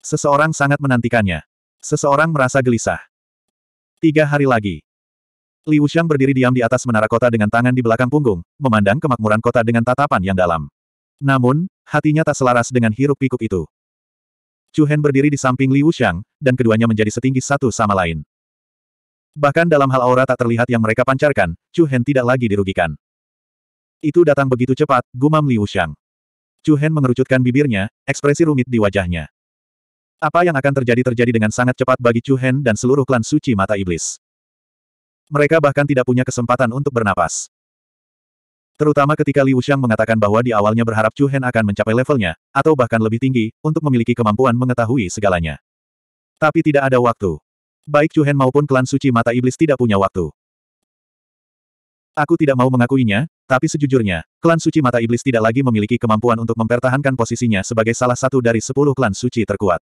Seseorang sangat menantikannya. Seseorang merasa gelisah. Tiga hari lagi. Liu Xiang berdiri diam di atas menara kota dengan tangan di belakang punggung, memandang kemakmuran kota dengan tatapan yang dalam. Namun, hatinya tak selaras dengan hiruk-pikuk itu. Chu Hen berdiri di samping Liu Xiang, dan keduanya menjadi setinggi satu sama lain. Bahkan dalam hal aura tak terlihat yang mereka pancarkan, Chu Hen tidak lagi dirugikan. Itu datang begitu cepat, gumam Liu Shang. Chu Hen mengerucutkan bibirnya, ekspresi rumit di wajahnya. Apa yang akan terjadi terjadi dengan sangat cepat bagi Chu Hen dan seluruh klan suci mata iblis. Mereka bahkan tidak punya kesempatan untuk bernapas. Terutama ketika Liu Shang mengatakan bahwa di awalnya berharap Chu Hen akan mencapai levelnya, atau bahkan lebih tinggi, untuk memiliki kemampuan mengetahui segalanya. Tapi tidak ada waktu. Baik Chuhen maupun klan suci mata iblis tidak punya waktu. Aku tidak mau mengakuinya, tapi sejujurnya, klan suci mata iblis tidak lagi memiliki kemampuan untuk mempertahankan posisinya sebagai salah satu dari sepuluh klan suci terkuat.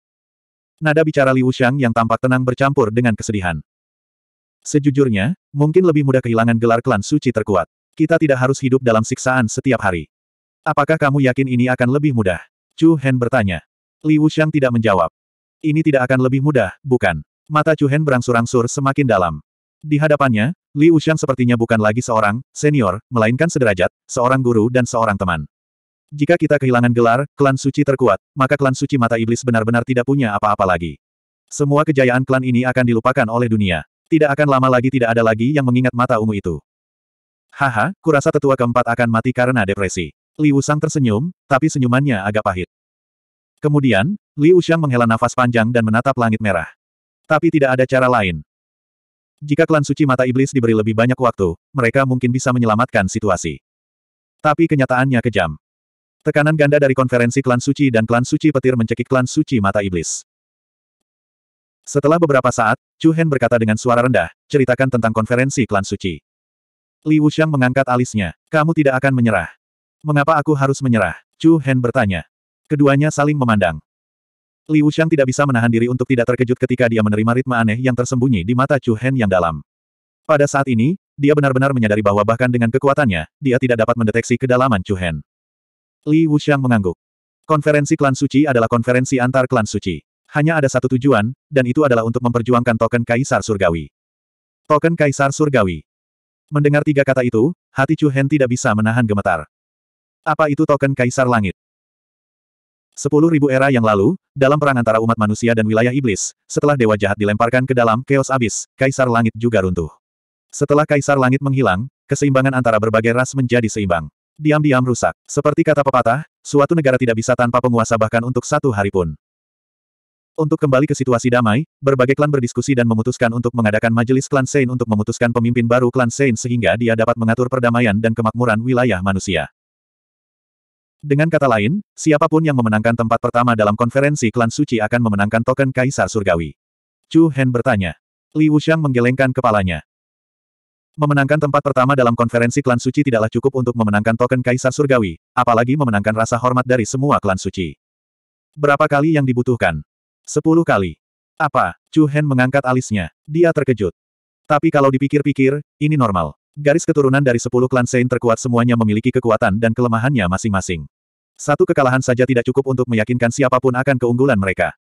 Nada bicara Liu Shang yang tampak tenang bercampur dengan kesedihan. Sejujurnya, mungkin lebih mudah kehilangan gelar klan suci terkuat. Kita tidak harus hidup dalam siksaan setiap hari. Apakah kamu yakin ini akan lebih mudah? Chu Hen bertanya. Liu Shang tidak menjawab. Ini tidak akan lebih mudah, bukan? Mata Chuhen berangsur-angsur semakin dalam. Di hadapannya, Li Ushan sepertinya bukan lagi seorang senior, melainkan sederajat, seorang guru dan seorang teman. Jika kita kehilangan gelar, klan suci terkuat, maka klan suci mata iblis benar-benar tidak punya apa-apa lagi. Semua kejayaan klan ini akan dilupakan oleh dunia. Tidak akan lama lagi tidak ada lagi yang mengingat mata ungu itu. Haha, kurasa tetua keempat akan mati karena depresi. Li Usang tersenyum, tapi senyumannya agak pahit. Kemudian, Li Ushang menghela nafas panjang dan menatap langit merah. Tapi tidak ada cara lain. Jika klan suci mata iblis diberi lebih banyak waktu, mereka mungkin bisa menyelamatkan situasi. Tapi kenyataannya kejam. Tekanan ganda dari konferensi klan suci dan klan suci petir mencekik klan suci mata iblis. Setelah beberapa saat, Chu Hen berkata dengan suara rendah, ceritakan tentang konferensi klan suci. Li Wuxiang mengangkat alisnya, kamu tidak akan menyerah. Mengapa aku harus menyerah? Chu Hen bertanya. Keduanya saling memandang. Li Shang tidak bisa menahan diri untuk tidak terkejut ketika dia menerima ritme aneh yang tersembunyi di mata Chu Hen yang dalam. Pada saat ini, dia benar-benar menyadari bahwa bahkan dengan kekuatannya, dia tidak dapat mendeteksi kedalaman Chu Hen. Li Wuxiang mengangguk. Konferensi klan suci adalah konferensi antar klan suci. Hanya ada satu tujuan, dan itu adalah untuk memperjuangkan token Kaisar Surgawi. Token Kaisar Surgawi. Mendengar tiga kata itu, hati Chu Hen tidak bisa menahan gemetar. Apa itu token Kaisar Langit? Sepuluh ribu era yang lalu, dalam perang antara umat manusia dan wilayah iblis, setelah dewa jahat dilemparkan ke dalam keos abis, kaisar langit juga runtuh. Setelah kaisar langit menghilang, keseimbangan antara berbagai ras menjadi seimbang. Diam-diam rusak. Seperti kata pepatah, suatu negara tidak bisa tanpa penguasa bahkan untuk satu hari pun. Untuk kembali ke situasi damai, berbagai klan berdiskusi dan memutuskan untuk mengadakan majelis klan Sein untuk memutuskan pemimpin baru klan Sein sehingga dia dapat mengatur perdamaian dan kemakmuran wilayah manusia. Dengan kata lain, siapapun yang memenangkan tempat pertama dalam konferensi klan suci akan memenangkan token Kaisar Surgawi. Chu Hen bertanya. Li Wuxiang menggelengkan kepalanya. Memenangkan tempat pertama dalam konferensi klan suci tidaklah cukup untuk memenangkan token Kaisar Surgawi, apalagi memenangkan rasa hormat dari semua klan suci. Berapa kali yang dibutuhkan? Sepuluh kali. Apa? Chu Hen mengangkat alisnya. Dia terkejut. Tapi kalau dipikir-pikir, ini normal. Garis keturunan dari sepuluh klan Sein terkuat semuanya memiliki kekuatan dan kelemahannya masing-masing. Satu kekalahan saja tidak cukup untuk meyakinkan siapapun akan keunggulan mereka.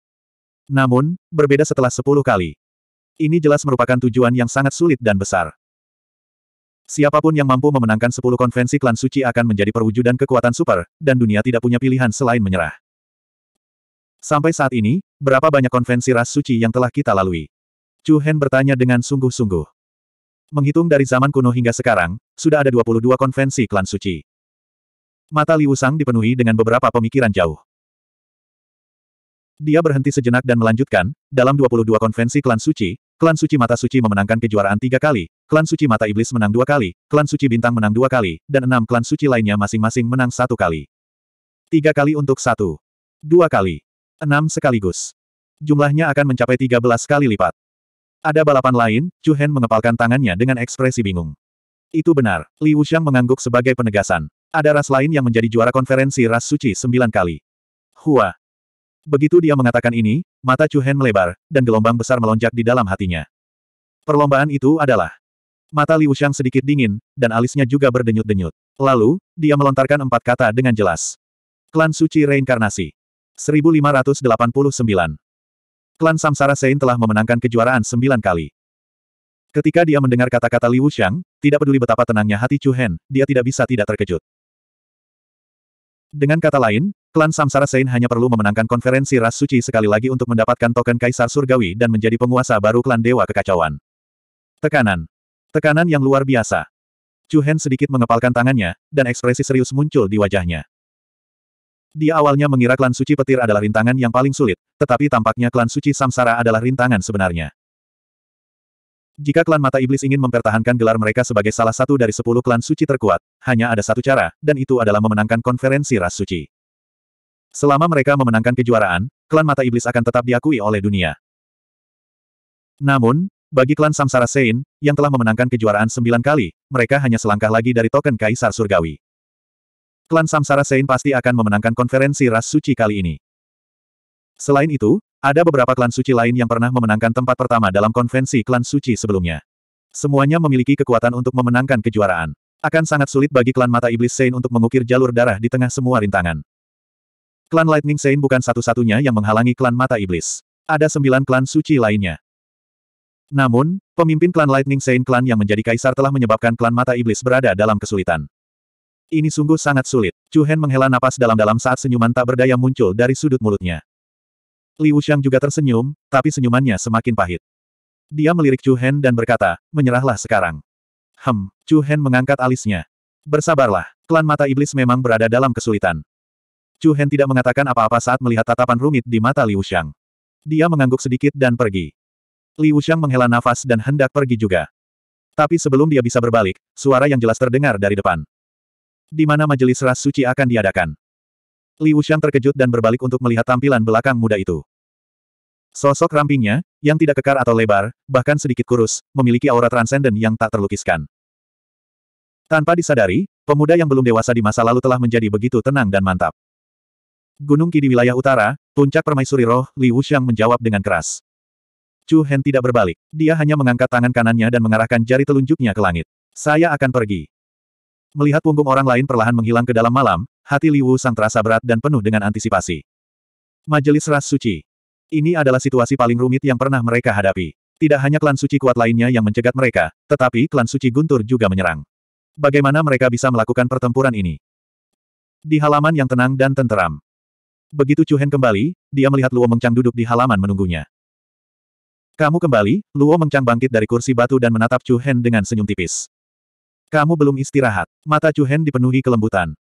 Namun, berbeda setelah sepuluh kali. Ini jelas merupakan tujuan yang sangat sulit dan besar. Siapapun yang mampu memenangkan sepuluh konvensi klan suci akan menjadi perwujudan kekuatan super, dan dunia tidak punya pilihan selain menyerah. Sampai saat ini, berapa banyak konvensi ras suci yang telah kita lalui? Chu Hen bertanya dengan sungguh-sungguh. Menghitung dari zaman kuno hingga sekarang, sudah ada 22 konvensi klan suci. Mata Liu Sang dipenuhi dengan beberapa pemikiran jauh. Dia berhenti sejenak dan melanjutkan, dalam 22 konvensi klan suci, klan suci mata suci memenangkan kejuaraan tiga kali, klan suci mata iblis menang dua kali, klan suci bintang menang dua kali, dan enam klan suci lainnya masing-masing menang satu kali. Tiga kali untuk satu. Dua kali. Enam sekaligus. Jumlahnya akan mencapai tiga belas kali lipat. Ada balapan lain, Chu Hen mengepalkan tangannya dengan ekspresi bingung. Itu benar, Li Wuxiang mengangguk sebagai penegasan. Ada ras lain yang menjadi juara konferensi ras suci sembilan kali. Hua. Begitu dia mengatakan ini, mata Chu Hen melebar, dan gelombang besar melonjak di dalam hatinya. Perlombaan itu adalah Mata Li Wuxiang sedikit dingin, dan alisnya juga berdenyut-denyut. Lalu, dia melontarkan empat kata dengan jelas. Klan Suci Reinkarnasi. 1589. Klan Samsara Sein telah memenangkan kejuaraan sembilan kali. Ketika dia mendengar kata-kata Liu Xiang, tidak peduli betapa tenangnya hati Chu Hen, dia tidak bisa tidak terkejut. Dengan kata lain, klan Samsara Sein hanya perlu memenangkan konferensi ras suci sekali lagi untuk mendapatkan token Kaisar Surgawi dan menjadi penguasa baru klan Dewa Kekacauan. Tekanan. Tekanan yang luar biasa. Chu Hen sedikit mengepalkan tangannya, dan ekspresi serius muncul di wajahnya. Dia awalnya mengira klan suci petir adalah rintangan yang paling sulit, tetapi tampaknya klan suci Samsara adalah rintangan sebenarnya. Jika klan mata iblis ingin mempertahankan gelar mereka sebagai salah satu dari sepuluh klan suci terkuat, hanya ada satu cara, dan itu adalah memenangkan konferensi ras suci. Selama mereka memenangkan kejuaraan, klan mata iblis akan tetap diakui oleh dunia. Namun, bagi klan Samsara Sein, yang telah memenangkan kejuaraan sembilan kali, mereka hanya selangkah lagi dari token Kaisar Surgawi. Klan Samsara Sein pasti akan memenangkan konferensi ras suci kali ini. Selain itu, ada beberapa klan suci lain yang pernah memenangkan tempat pertama dalam konvensi klan suci sebelumnya. Semuanya memiliki kekuatan untuk memenangkan kejuaraan. Akan sangat sulit bagi klan mata iblis Sein untuk mengukir jalur darah di tengah semua rintangan. Klan Lightning Sein bukan satu-satunya yang menghalangi klan mata iblis. Ada sembilan klan suci lainnya. Namun, pemimpin klan Lightning Sein klan yang menjadi kaisar telah menyebabkan klan mata iblis berada dalam kesulitan. Ini sungguh sangat sulit. Chu Hen menghela napas dalam-dalam saat senyuman tak berdaya muncul dari sudut mulutnya. Liu Shang juga tersenyum, tapi senyumannya semakin pahit. Dia melirik Chu Hen dan berkata, menyerahlah sekarang. Hem, Chu Hen mengangkat alisnya. Bersabarlah, klan mata iblis memang berada dalam kesulitan. Chu Hen tidak mengatakan apa-apa saat melihat tatapan rumit di mata Liu Shang. Dia mengangguk sedikit dan pergi. Liu Shang menghela nafas dan hendak pergi juga. Tapi sebelum dia bisa berbalik, suara yang jelas terdengar dari depan. Di mana majelis ras suci akan diadakan? Li Shan terkejut dan berbalik untuk melihat tampilan belakang muda itu. Sosok rampingnya, yang tidak kekar atau lebar, bahkan sedikit kurus, memiliki aura transenden yang tak terlukiskan. Tanpa disadari, pemuda yang belum dewasa di masa lalu telah menjadi begitu tenang dan mantap. Gunung Ki di wilayah utara, puncak permaisuri roh, Li Wuxiang menjawab dengan keras. Chu Hen tidak berbalik. Dia hanya mengangkat tangan kanannya dan mengarahkan jari telunjuknya ke langit. Saya akan pergi. Melihat punggung orang lain perlahan menghilang ke dalam malam, hati Liwu Sang terasa berat dan penuh dengan antisipasi. Majelis Ras Suci. Ini adalah situasi paling rumit yang pernah mereka hadapi. Tidak hanya klan suci kuat lainnya yang mencegat mereka, tetapi klan suci Guntur juga menyerang. Bagaimana mereka bisa melakukan pertempuran ini? Di halaman yang tenang dan tenteram. Begitu Chu Hen kembali, dia melihat Luo Mengchang duduk di halaman menunggunya. Kamu kembali, Luo Mengchang bangkit dari kursi batu dan menatap Chu Hen dengan senyum tipis. Kamu belum istirahat. Mata Chu Hen dipenuhi kelembutan.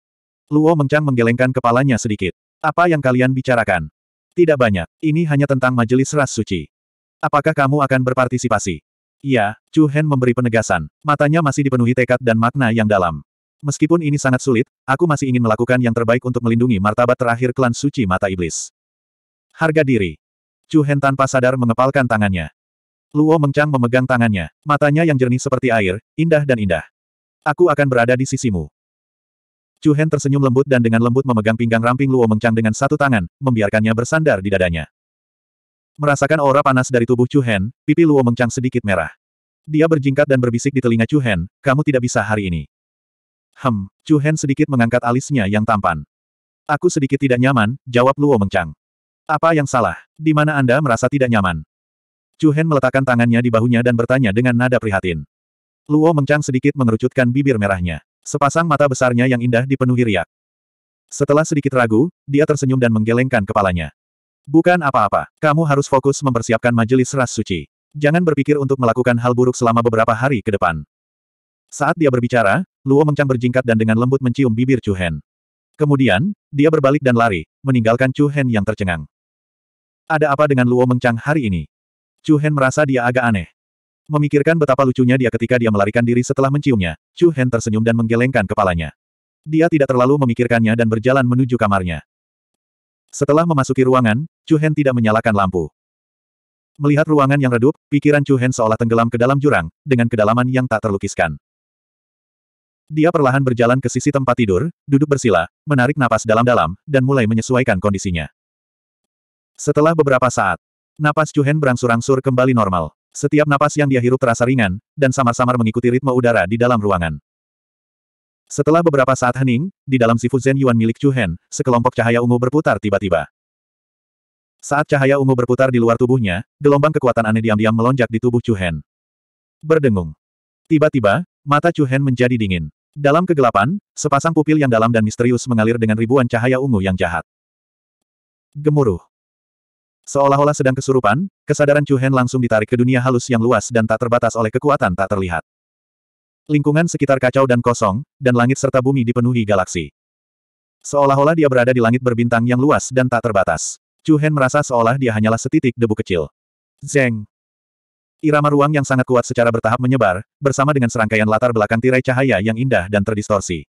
Luo Mengchang menggelengkan kepalanya sedikit. Apa yang kalian bicarakan? Tidak banyak. Ini hanya tentang majelis ras suci. Apakah kamu akan berpartisipasi? Iya, Chu Hen memberi penegasan. Matanya masih dipenuhi tekad dan makna yang dalam. Meskipun ini sangat sulit, aku masih ingin melakukan yang terbaik untuk melindungi martabat terakhir klan suci mata iblis. Harga diri. Chu Hen tanpa sadar mengepalkan tangannya. Luo Mengchang memegang tangannya, matanya yang jernih seperti air, indah dan indah. Aku akan berada di sisimu. Chu Hen tersenyum lembut dan dengan lembut memegang pinggang ramping Luo Mengchang dengan satu tangan, membiarkannya bersandar di dadanya. Merasakan aura panas dari tubuh Chu Hen, pipi Luo Mengchang sedikit merah. Dia berjingkat dan berbisik di telinga Chu Hen, kamu tidak bisa hari ini. Hem, Chu Hen sedikit mengangkat alisnya yang tampan. Aku sedikit tidak nyaman, jawab Luo Mengchang. Apa yang salah? Di mana Anda merasa tidak nyaman? Chu Hen meletakkan tangannya di bahunya dan bertanya dengan nada prihatin. Luo Mengchang sedikit mengerucutkan bibir merahnya. Sepasang mata besarnya yang indah dipenuhi riak. Setelah sedikit ragu, dia tersenyum dan menggelengkan kepalanya. Bukan apa-apa, kamu harus fokus mempersiapkan majelis ras suci. Jangan berpikir untuk melakukan hal buruk selama beberapa hari ke depan. Saat dia berbicara, Luo Mengchang berjingkat dan dengan lembut mencium bibir Chu Hen. Kemudian, dia berbalik dan lari, meninggalkan Chu Hen yang tercengang. Ada apa dengan Luo Mengchang hari ini? Chu Hen merasa dia agak aneh. Memikirkan betapa lucunya dia ketika dia melarikan diri setelah menciumnya, Chu Hen tersenyum dan menggelengkan kepalanya. Dia tidak terlalu memikirkannya dan berjalan menuju kamarnya. Setelah memasuki ruangan, Chu Hen tidak menyalakan lampu. Melihat ruangan yang redup, pikiran Chu Hen seolah tenggelam ke dalam jurang, dengan kedalaman yang tak terlukiskan. Dia perlahan berjalan ke sisi tempat tidur, duduk bersila, menarik napas dalam-dalam, dan mulai menyesuaikan kondisinya. Setelah beberapa saat, napas Chu Hen berangsur-angsur kembali normal. Setiap napas yang dia hirup terasa ringan, dan samar-samar mengikuti ritme udara di dalam ruangan. Setelah beberapa saat hening, di dalam Sifu Zen Yuan milik Chu Hen, sekelompok cahaya ungu berputar tiba-tiba. Saat cahaya ungu berputar di luar tubuhnya, gelombang kekuatan aneh diam-diam melonjak di tubuh Chu Hen. Berdengung. Tiba-tiba, mata Chu Hen menjadi dingin. Dalam kegelapan, sepasang pupil yang dalam dan misterius mengalir dengan ribuan cahaya ungu yang jahat. Gemuruh. Seolah-olah sedang kesurupan, kesadaran Chu Hen langsung ditarik ke dunia halus yang luas dan tak terbatas oleh kekuatan tak terlihat. Lingkungan sekitar kacau dan kosong, dan langit serta bumi dipenuhi galaksi. Seolah-olah dia berada di langit berbintang yang luas dan tak terbatas. Chu Hen merasa seolah dia hanyalah setitik debu kecil. Zeng. Irama ruang yang sangat kuat secara bertahap menyebar, bersama dengan serangkaian latar belakang tirai cahaya yang indah dan terdistorsi.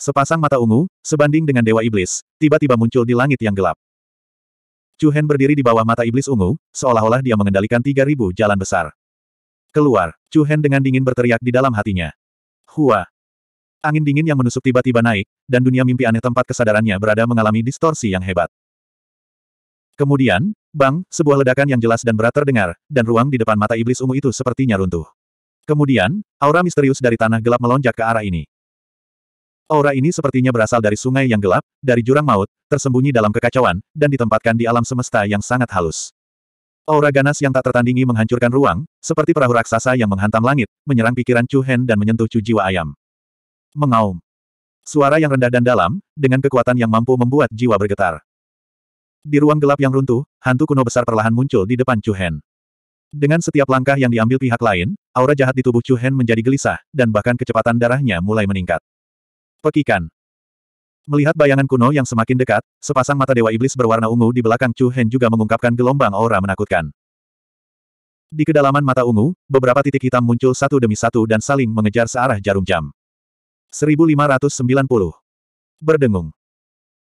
Sepasang mata ungu, sebanding dengan Dewa Iblis, tiba-tiba muncul di langit yang gelap. Chu Hen berdiri di bawah mata iblis ungu, seolah-olah dia mengendalikan 3.000 jalan besar. Keluar, Chu Hen dengan dingin berteriak di dalam hatinya. Hua! Angin dingin yang menusuk tiba-tiba naik, dan dunia mimpi aneh tempat kesadarannya berada mengalami distorsi yang hebat. Kemudian, bang, sebuah ledakan yang jelas dan berat terdengar, dan ruang di depan mata iblis ungu itu sepertinya runtuh. Kemudian, aura misterius dari tanah gelap melonjak ke arah ini. Aura ini sepertinya berasal dari sungai yang gelap, dari jurang maut, tersembunyi dalam kekacauan, dan ditempatkan di alam semesta yang sangat halus. Aura ganas yang tak tertandingi menghancurkan ruang, seperti perahu raksasa yang menghantam langit, menyerang pikiran Chu Hen dan menyentuh Chu Jiwa Ayam. Mengaum. Suara yang rendah dan dalam, dengan kekuatan yang mampu membuat jiwa bergetar. Di ruang gelap yang runtuh, hantu kuno besar perlahan muncul di depan Chu Hen. Dengan setiap langkah yang diambil pihak lain, aura jahat di tubuh Chu Hen menjadi gelisah, dan bahkan kecepatan darahnya mulai meningkat. Pekikan. Melihat bayangan kuno yang semakin dekat, sepasang mata dewa iblis berwarna ungu di belakang Chu Hen juga mengungkapkan gelombang aura menakutkan. Di kedalaman mata ungu, beberapa titik hitam muncul satu demi satu dan saling mengejar searah jarum jam. 1590. Berdengung.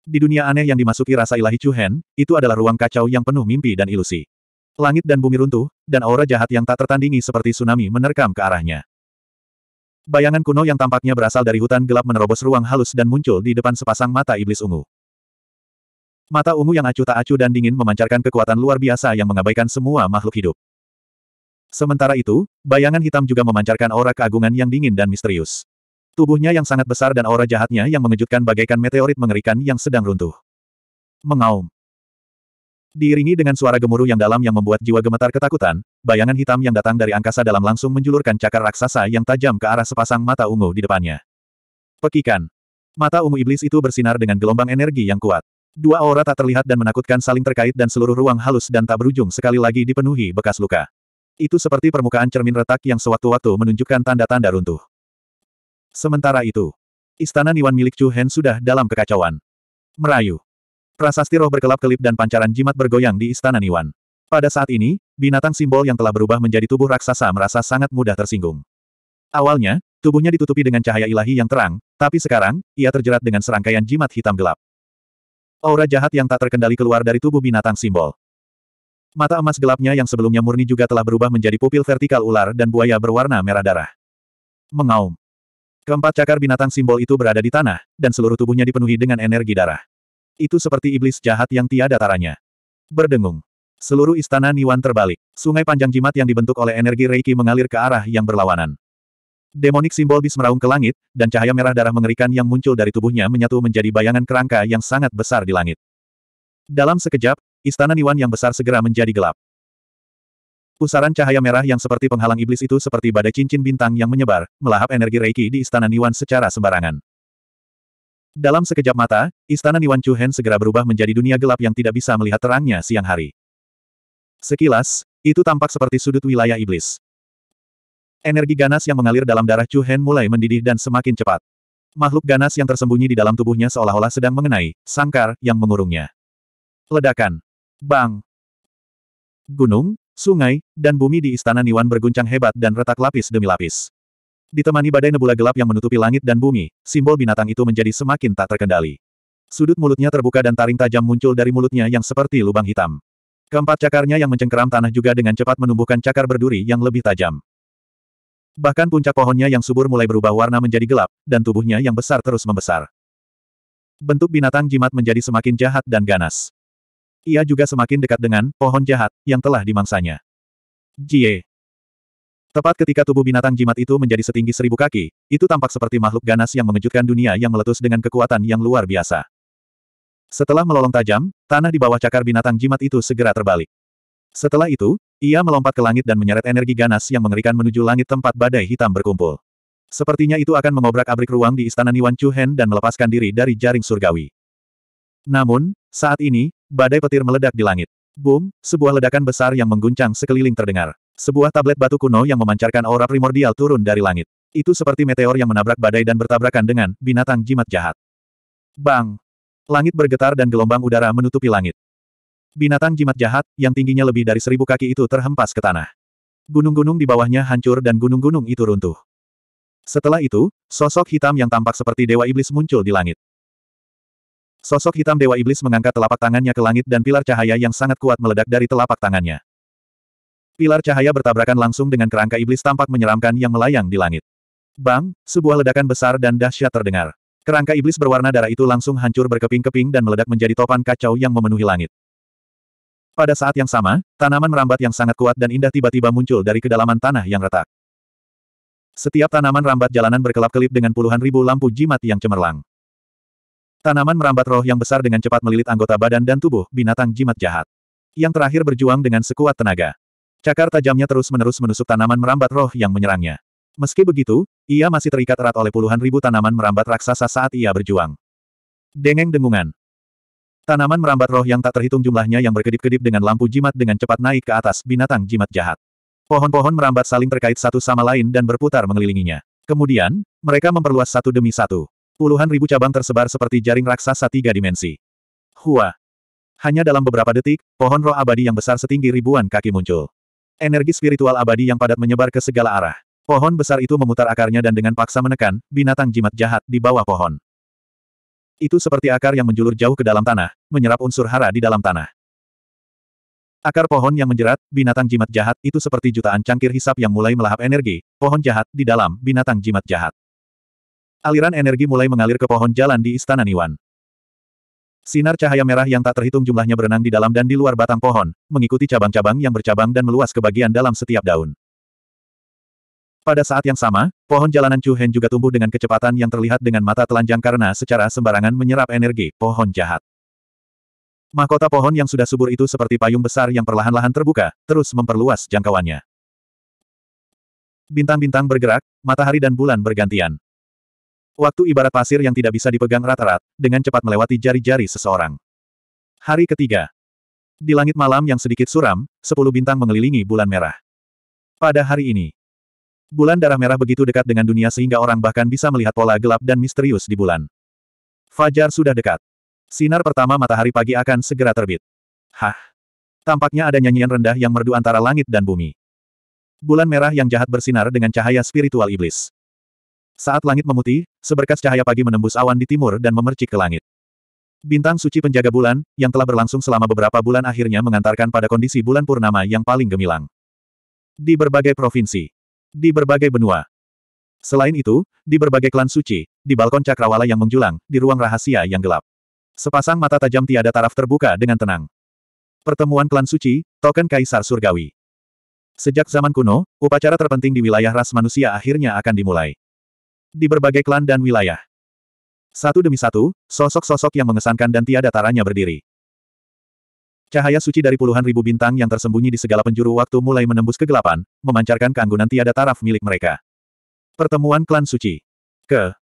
Di dunia aneh yang dimasuki rasa ilahi Chu Hen, itu adalah ruang kacau yang penuh mimpi dan ilusi. Langit dan bumi runtuh, dan aura jahat yang tak tertandingi seperti tsunami menerkam ke arahnya. Bayangan kuno yang tampaknya berasal dari hutan gelap menerobos ruang halus dan muncul di depan sepasang mata iblis ungu. Mata ungu yang acuh tak acuh dan dingin memancarkan kekuatan luar biasa yang mengabaikan semua makhluk hidup. Sementara itu, bayangan hitam juga memancarkan aura keagungan yang dingin dan misterius. Tubuhnya yang sangat besar dan aura jahatnya yang mengejutkan bagaikan meteorit mengerikan yang sedang runtuh. Mengaum. Diiringi dengan suara gemuruh yang dalam yang membuat jiwa gemetar ketakutan, bayangan hitam yang datang dari angkasa dalam langsung menjulurkan cakar raksasa yang tajam ke arah sepasang mata ungu di depannya. Pekikan. Mata ungu iblis itu bersinar dengan gelombang energi yang kuat. Dua aura tak terlihat dan menakutkan saling terkait dan seluruh ruang halus dan tak berujung sekali lagi dipenuhi bekas luka. Itu seperti permukaan cermin retak yang sewaktu-waktu menunjukkan tanda-tanda runtuh. Sementara itu, istana Niwan milik Chu Hen sudah dalam kekacauan. Merayu. Prasasti roh berkelap-kelip dan pancaran jimat bergoyang di istana Niwan. Pada saat ini, binatang simbol yang telah berubah menjadi tubuh raksasa merasa sangat mudah tersinggung. Awalnya, tubuhnya ditutupi dengan cahaya ilahi yang terang, tapi sekarang, ia terjerat dengan serangkaian jimat hitam gelap. Aura jahat yang tak terkendali keluar dari tubuh binatang simbol. Mata emas gelapnya yang sebelumnya murni juga telah berubah menjadi pupil vertikal ular dan buaya berwarna merah darah. Mengaum. Keempat cakar binatang simbol itu berada di tanah, dan seluruh tubuhnya dipenuhi dengan energi darah. Itu seperti iblis jahat yang tiada taranya. Berdengung. Seluruh istana Niwan terbalik. Sungai panjang jimat yang dibentuk oleh energi Reiki mengalir ke arah yang berlawanan. Demonik simbol bis meraung ke langit, dan cahaya merah darah mengerikan yang muncul dari tubuhnya menyatu menjadi bayangan kerangka yang sangat besar di langit. Dalam sekejap, istana Niwan yang besar segera menjadi gelap. Pusaran cahaya merah yang seperti penghalang iblis itu seperti badai cincin bintang yang menyebar, melahap energi Reiki di istana Niwan secara sembarangan. Dalam sekejap mata, istana Niwan Chuhen segera berubah menjadi dunia gelap yang tidak bisa melihat terangnya siang hari. Sekilas, itu tampak seperti sudut wilayah iblis. Energi ganas yang mengalir dalam darah Chuhen mulai mendidih dan semakin cepat. Makhluk ganas yang tersembunyi di dalam tubuhnya seolah-olah sedang mengenai sangkar yang mengurungnya. Ledakan. Bang. Gunung, sungai, dan bumi di istana Niwan berguncang hebat dan retak lapis demi lapis. Ditemani badai nebula gelap yang menutupi langit dan bumi, simbol binatang itu menjadi semakin tak terkendali. Sudut mulutnya terbuka dan taring tajam muncul dari mulutnya yang seperti lubang hitam. Keempat cakarnya yang mencengkeram tanah juga dengan cepat menumbuhkan cakar berduri yang lebih tajam. Bahkan puncak pohonnya yang subur mulai berubah warna menjadi gelap, dan tubuhnya yang besar terus membesar. Bentuk binatang jimat menjadi semakin jahat dan ganas. Ia juga semakin dekat dengan pohon jahat yang telah dimangsanya. Jie. Tepat ketika tubuh binatang jimat itu menjadi setinggi seribu kaki, itu tampak seperti makhluk ganas yang mengejutkan dunia yang meletus dengan kekuatan yang luar biasa. Setelah melolong tajam, tanah di bawah cakar binatang jimat itu segera terbalik. Setelah itu, ia melompat ke langit dan menyeret energi ganas yang mengerikan menuju langit tempat badai hitam berkumpul. Sepertinya itu akan mengobrak-abrik ruang di istana Niwan Chuhen dan melepaskan diri dari jaring surgawi. Namun, saat ini, badai petir meledak di langit. Boom, sebuah ledakan besar yang mengguncang sekeliling terdengar. Sebuah tablet batu kuno yang memancarkan aura primordial turun dari langit. Itu seperti meteor yang menabrak badai dan bertabrakan dengan binatang jimat jahat. Bang! Langit bergetar dan gelombang udara menutupi langit. Binatang jimat jahat, yang tingginya lebih dari seribu kaki itu terhempas ke tanah. Gunung-gunung di bawahnya hancur dan gunung-gunung itu runtuh. Setelah itu, sosok hitam yang tampak seperti Dewa Iblis muncul di langit. Sosok hitam Dewa Iblis mengangkat telapak tangannya ke langit dan pilar cahaya yang sangat kuat meledak dari telapak tangannya. Pilar cahaya bertabrakan langsung dengan kerangka iblis tampak menyeramkan yang melayang di langit. Bang, sebuah ledakan besar dan dahsyat terdengar. Kerangka iblis berwarna darah itu langsung hancur berkeping-keping dan meledak menjadi topan kacau yang memenuhi langit. Pada saat yang sama, tanaman merambat yang sangat kuat dan indah tiba-tiba muncul dari kedalaman tanah yang retak. Setiap tanaman rambat jalanan berkelap-kelip dengan puluhan ribu lampu jimat yang cemerlang. Tanaman merambat roh yang besar dengan cepat melilit anggota badan dan tubuh binatang jimat jahat. Yang terakhir berjuang dengan sekuat tenaga. Cakar tajamnya terus-menerus menusuk tanaman merambat roh yang menyerangnya. Meski begitu, ia masih terikat erat oleh puluhan ribu tanaman merambat raksasa saat ia berjuang. Dengeng dengungan. Tanaman merambat roh yang tak terhitung jumlahnya yang berkedip-kedip dengan lampu jimat dengan cepat naik ke atas binatang jimat jahat. Pohon-pohon merambat saling terkait satu sama lain dan berputar mengelilinginya. Kemudian, mereka memperluas satu demi satu. Puluhan ribu cabang tersebar seperti jaring raksasa tiga dimensi. Hua. Hanya dalam beberapa detik, pohon roh abadi yang besar setinggi ribuan kaki muncul. Energi spiritual abadi yang padat menyebar ke segala arah. Pohon besar itu memutar akarnya dan dengan paksa menekan, binatang jimat jahat di bawah pohon. Itu seperti akar yang menjulur jauh ke dalam tanah, menyerap unsur hara di dalam tanah. Akar pohon yang menjerat, binatang jimat jahat, itu seperti jutaan cangkir hisap yang mulai melahap energi, pohon jahat, di dalam, binatang jimat jahat. Aliran energi mulai mengalir ke pohon jalan di Istana Niwan. Sinar cahaya merah yang tak terhitung jumlahnya berenang di dalam dan di luar batang pohon, mengikuti cabang-cabang yang bercabang dan meluas ke bagian dalam setiap daun. Pada saat yang sama, pohon jalanan Chu juga tumbuh dengan kecepatan yang terlihat dengan mata telanjang karena secara sembarangan menyerap energi pohon jahat. Mahkota pohon yang sudah subur itu seperti payung besar yang perlahan-lahan terbuka, terus memperluas jangkauannya. Bintang-bintang bergerak, matahari dan bulan bergantian. Waktu ibarat pasir yang tidak bisa dipegang rata-rat, dengan cepat melewati jari-jari seseorang. Hari ketiga. Di langit malam yang sedikit suram, sepuluh bintang mengelilingi bulan merah. Pada hari ini, bulan darah merah begitu dekat dengan dunia sehingga orang bahkan bisa melihat pola gelap dan misterius di bulan. Fajar sudah dekat. Sinar pertama matahari pagi akan segera terbit. Hah! Tampaknya ada nyanyian rendah yang merdu antara langit dan bumi. Bulan merah yang jahat bersinar dengan cahaya spiritual iblis. Saat langit memutih, seberkas cahaya pagi menembus awan di timur dan memercik ke langit. Bintang suci penjaga bulan, yang telah berlangsung selama beberapa bulan akhirnya mengantarkan pada kondisi bulan purnama yang paling gemilang. Di berbagai provinsi. Di berbagai benua. Selain itu, di berbagai klan suci, di balkon cakrawala yang menjulang, di ruang rahasia yang gelap. Sepasang mata tajam tiada taraf terbuka dengan tenang. Pertemuan klan suci, token kaisar surgawi. Sejak zaman kuno, upacara terpenting di wilayah ras manusia akhirnya akan dimulai di berbagai klan dan wilayah. Satu demi satu, sosok-sosok yang mengesankan dan tiada taranya berdiri. Cahaya suci dari puluhan ribu bintang yang tersembunyi di segala penjuru waktu mulai menembus kegelapan, memancarkan keanggunan tiada taraf milik mereka. Pertemuan klan suci. Ke.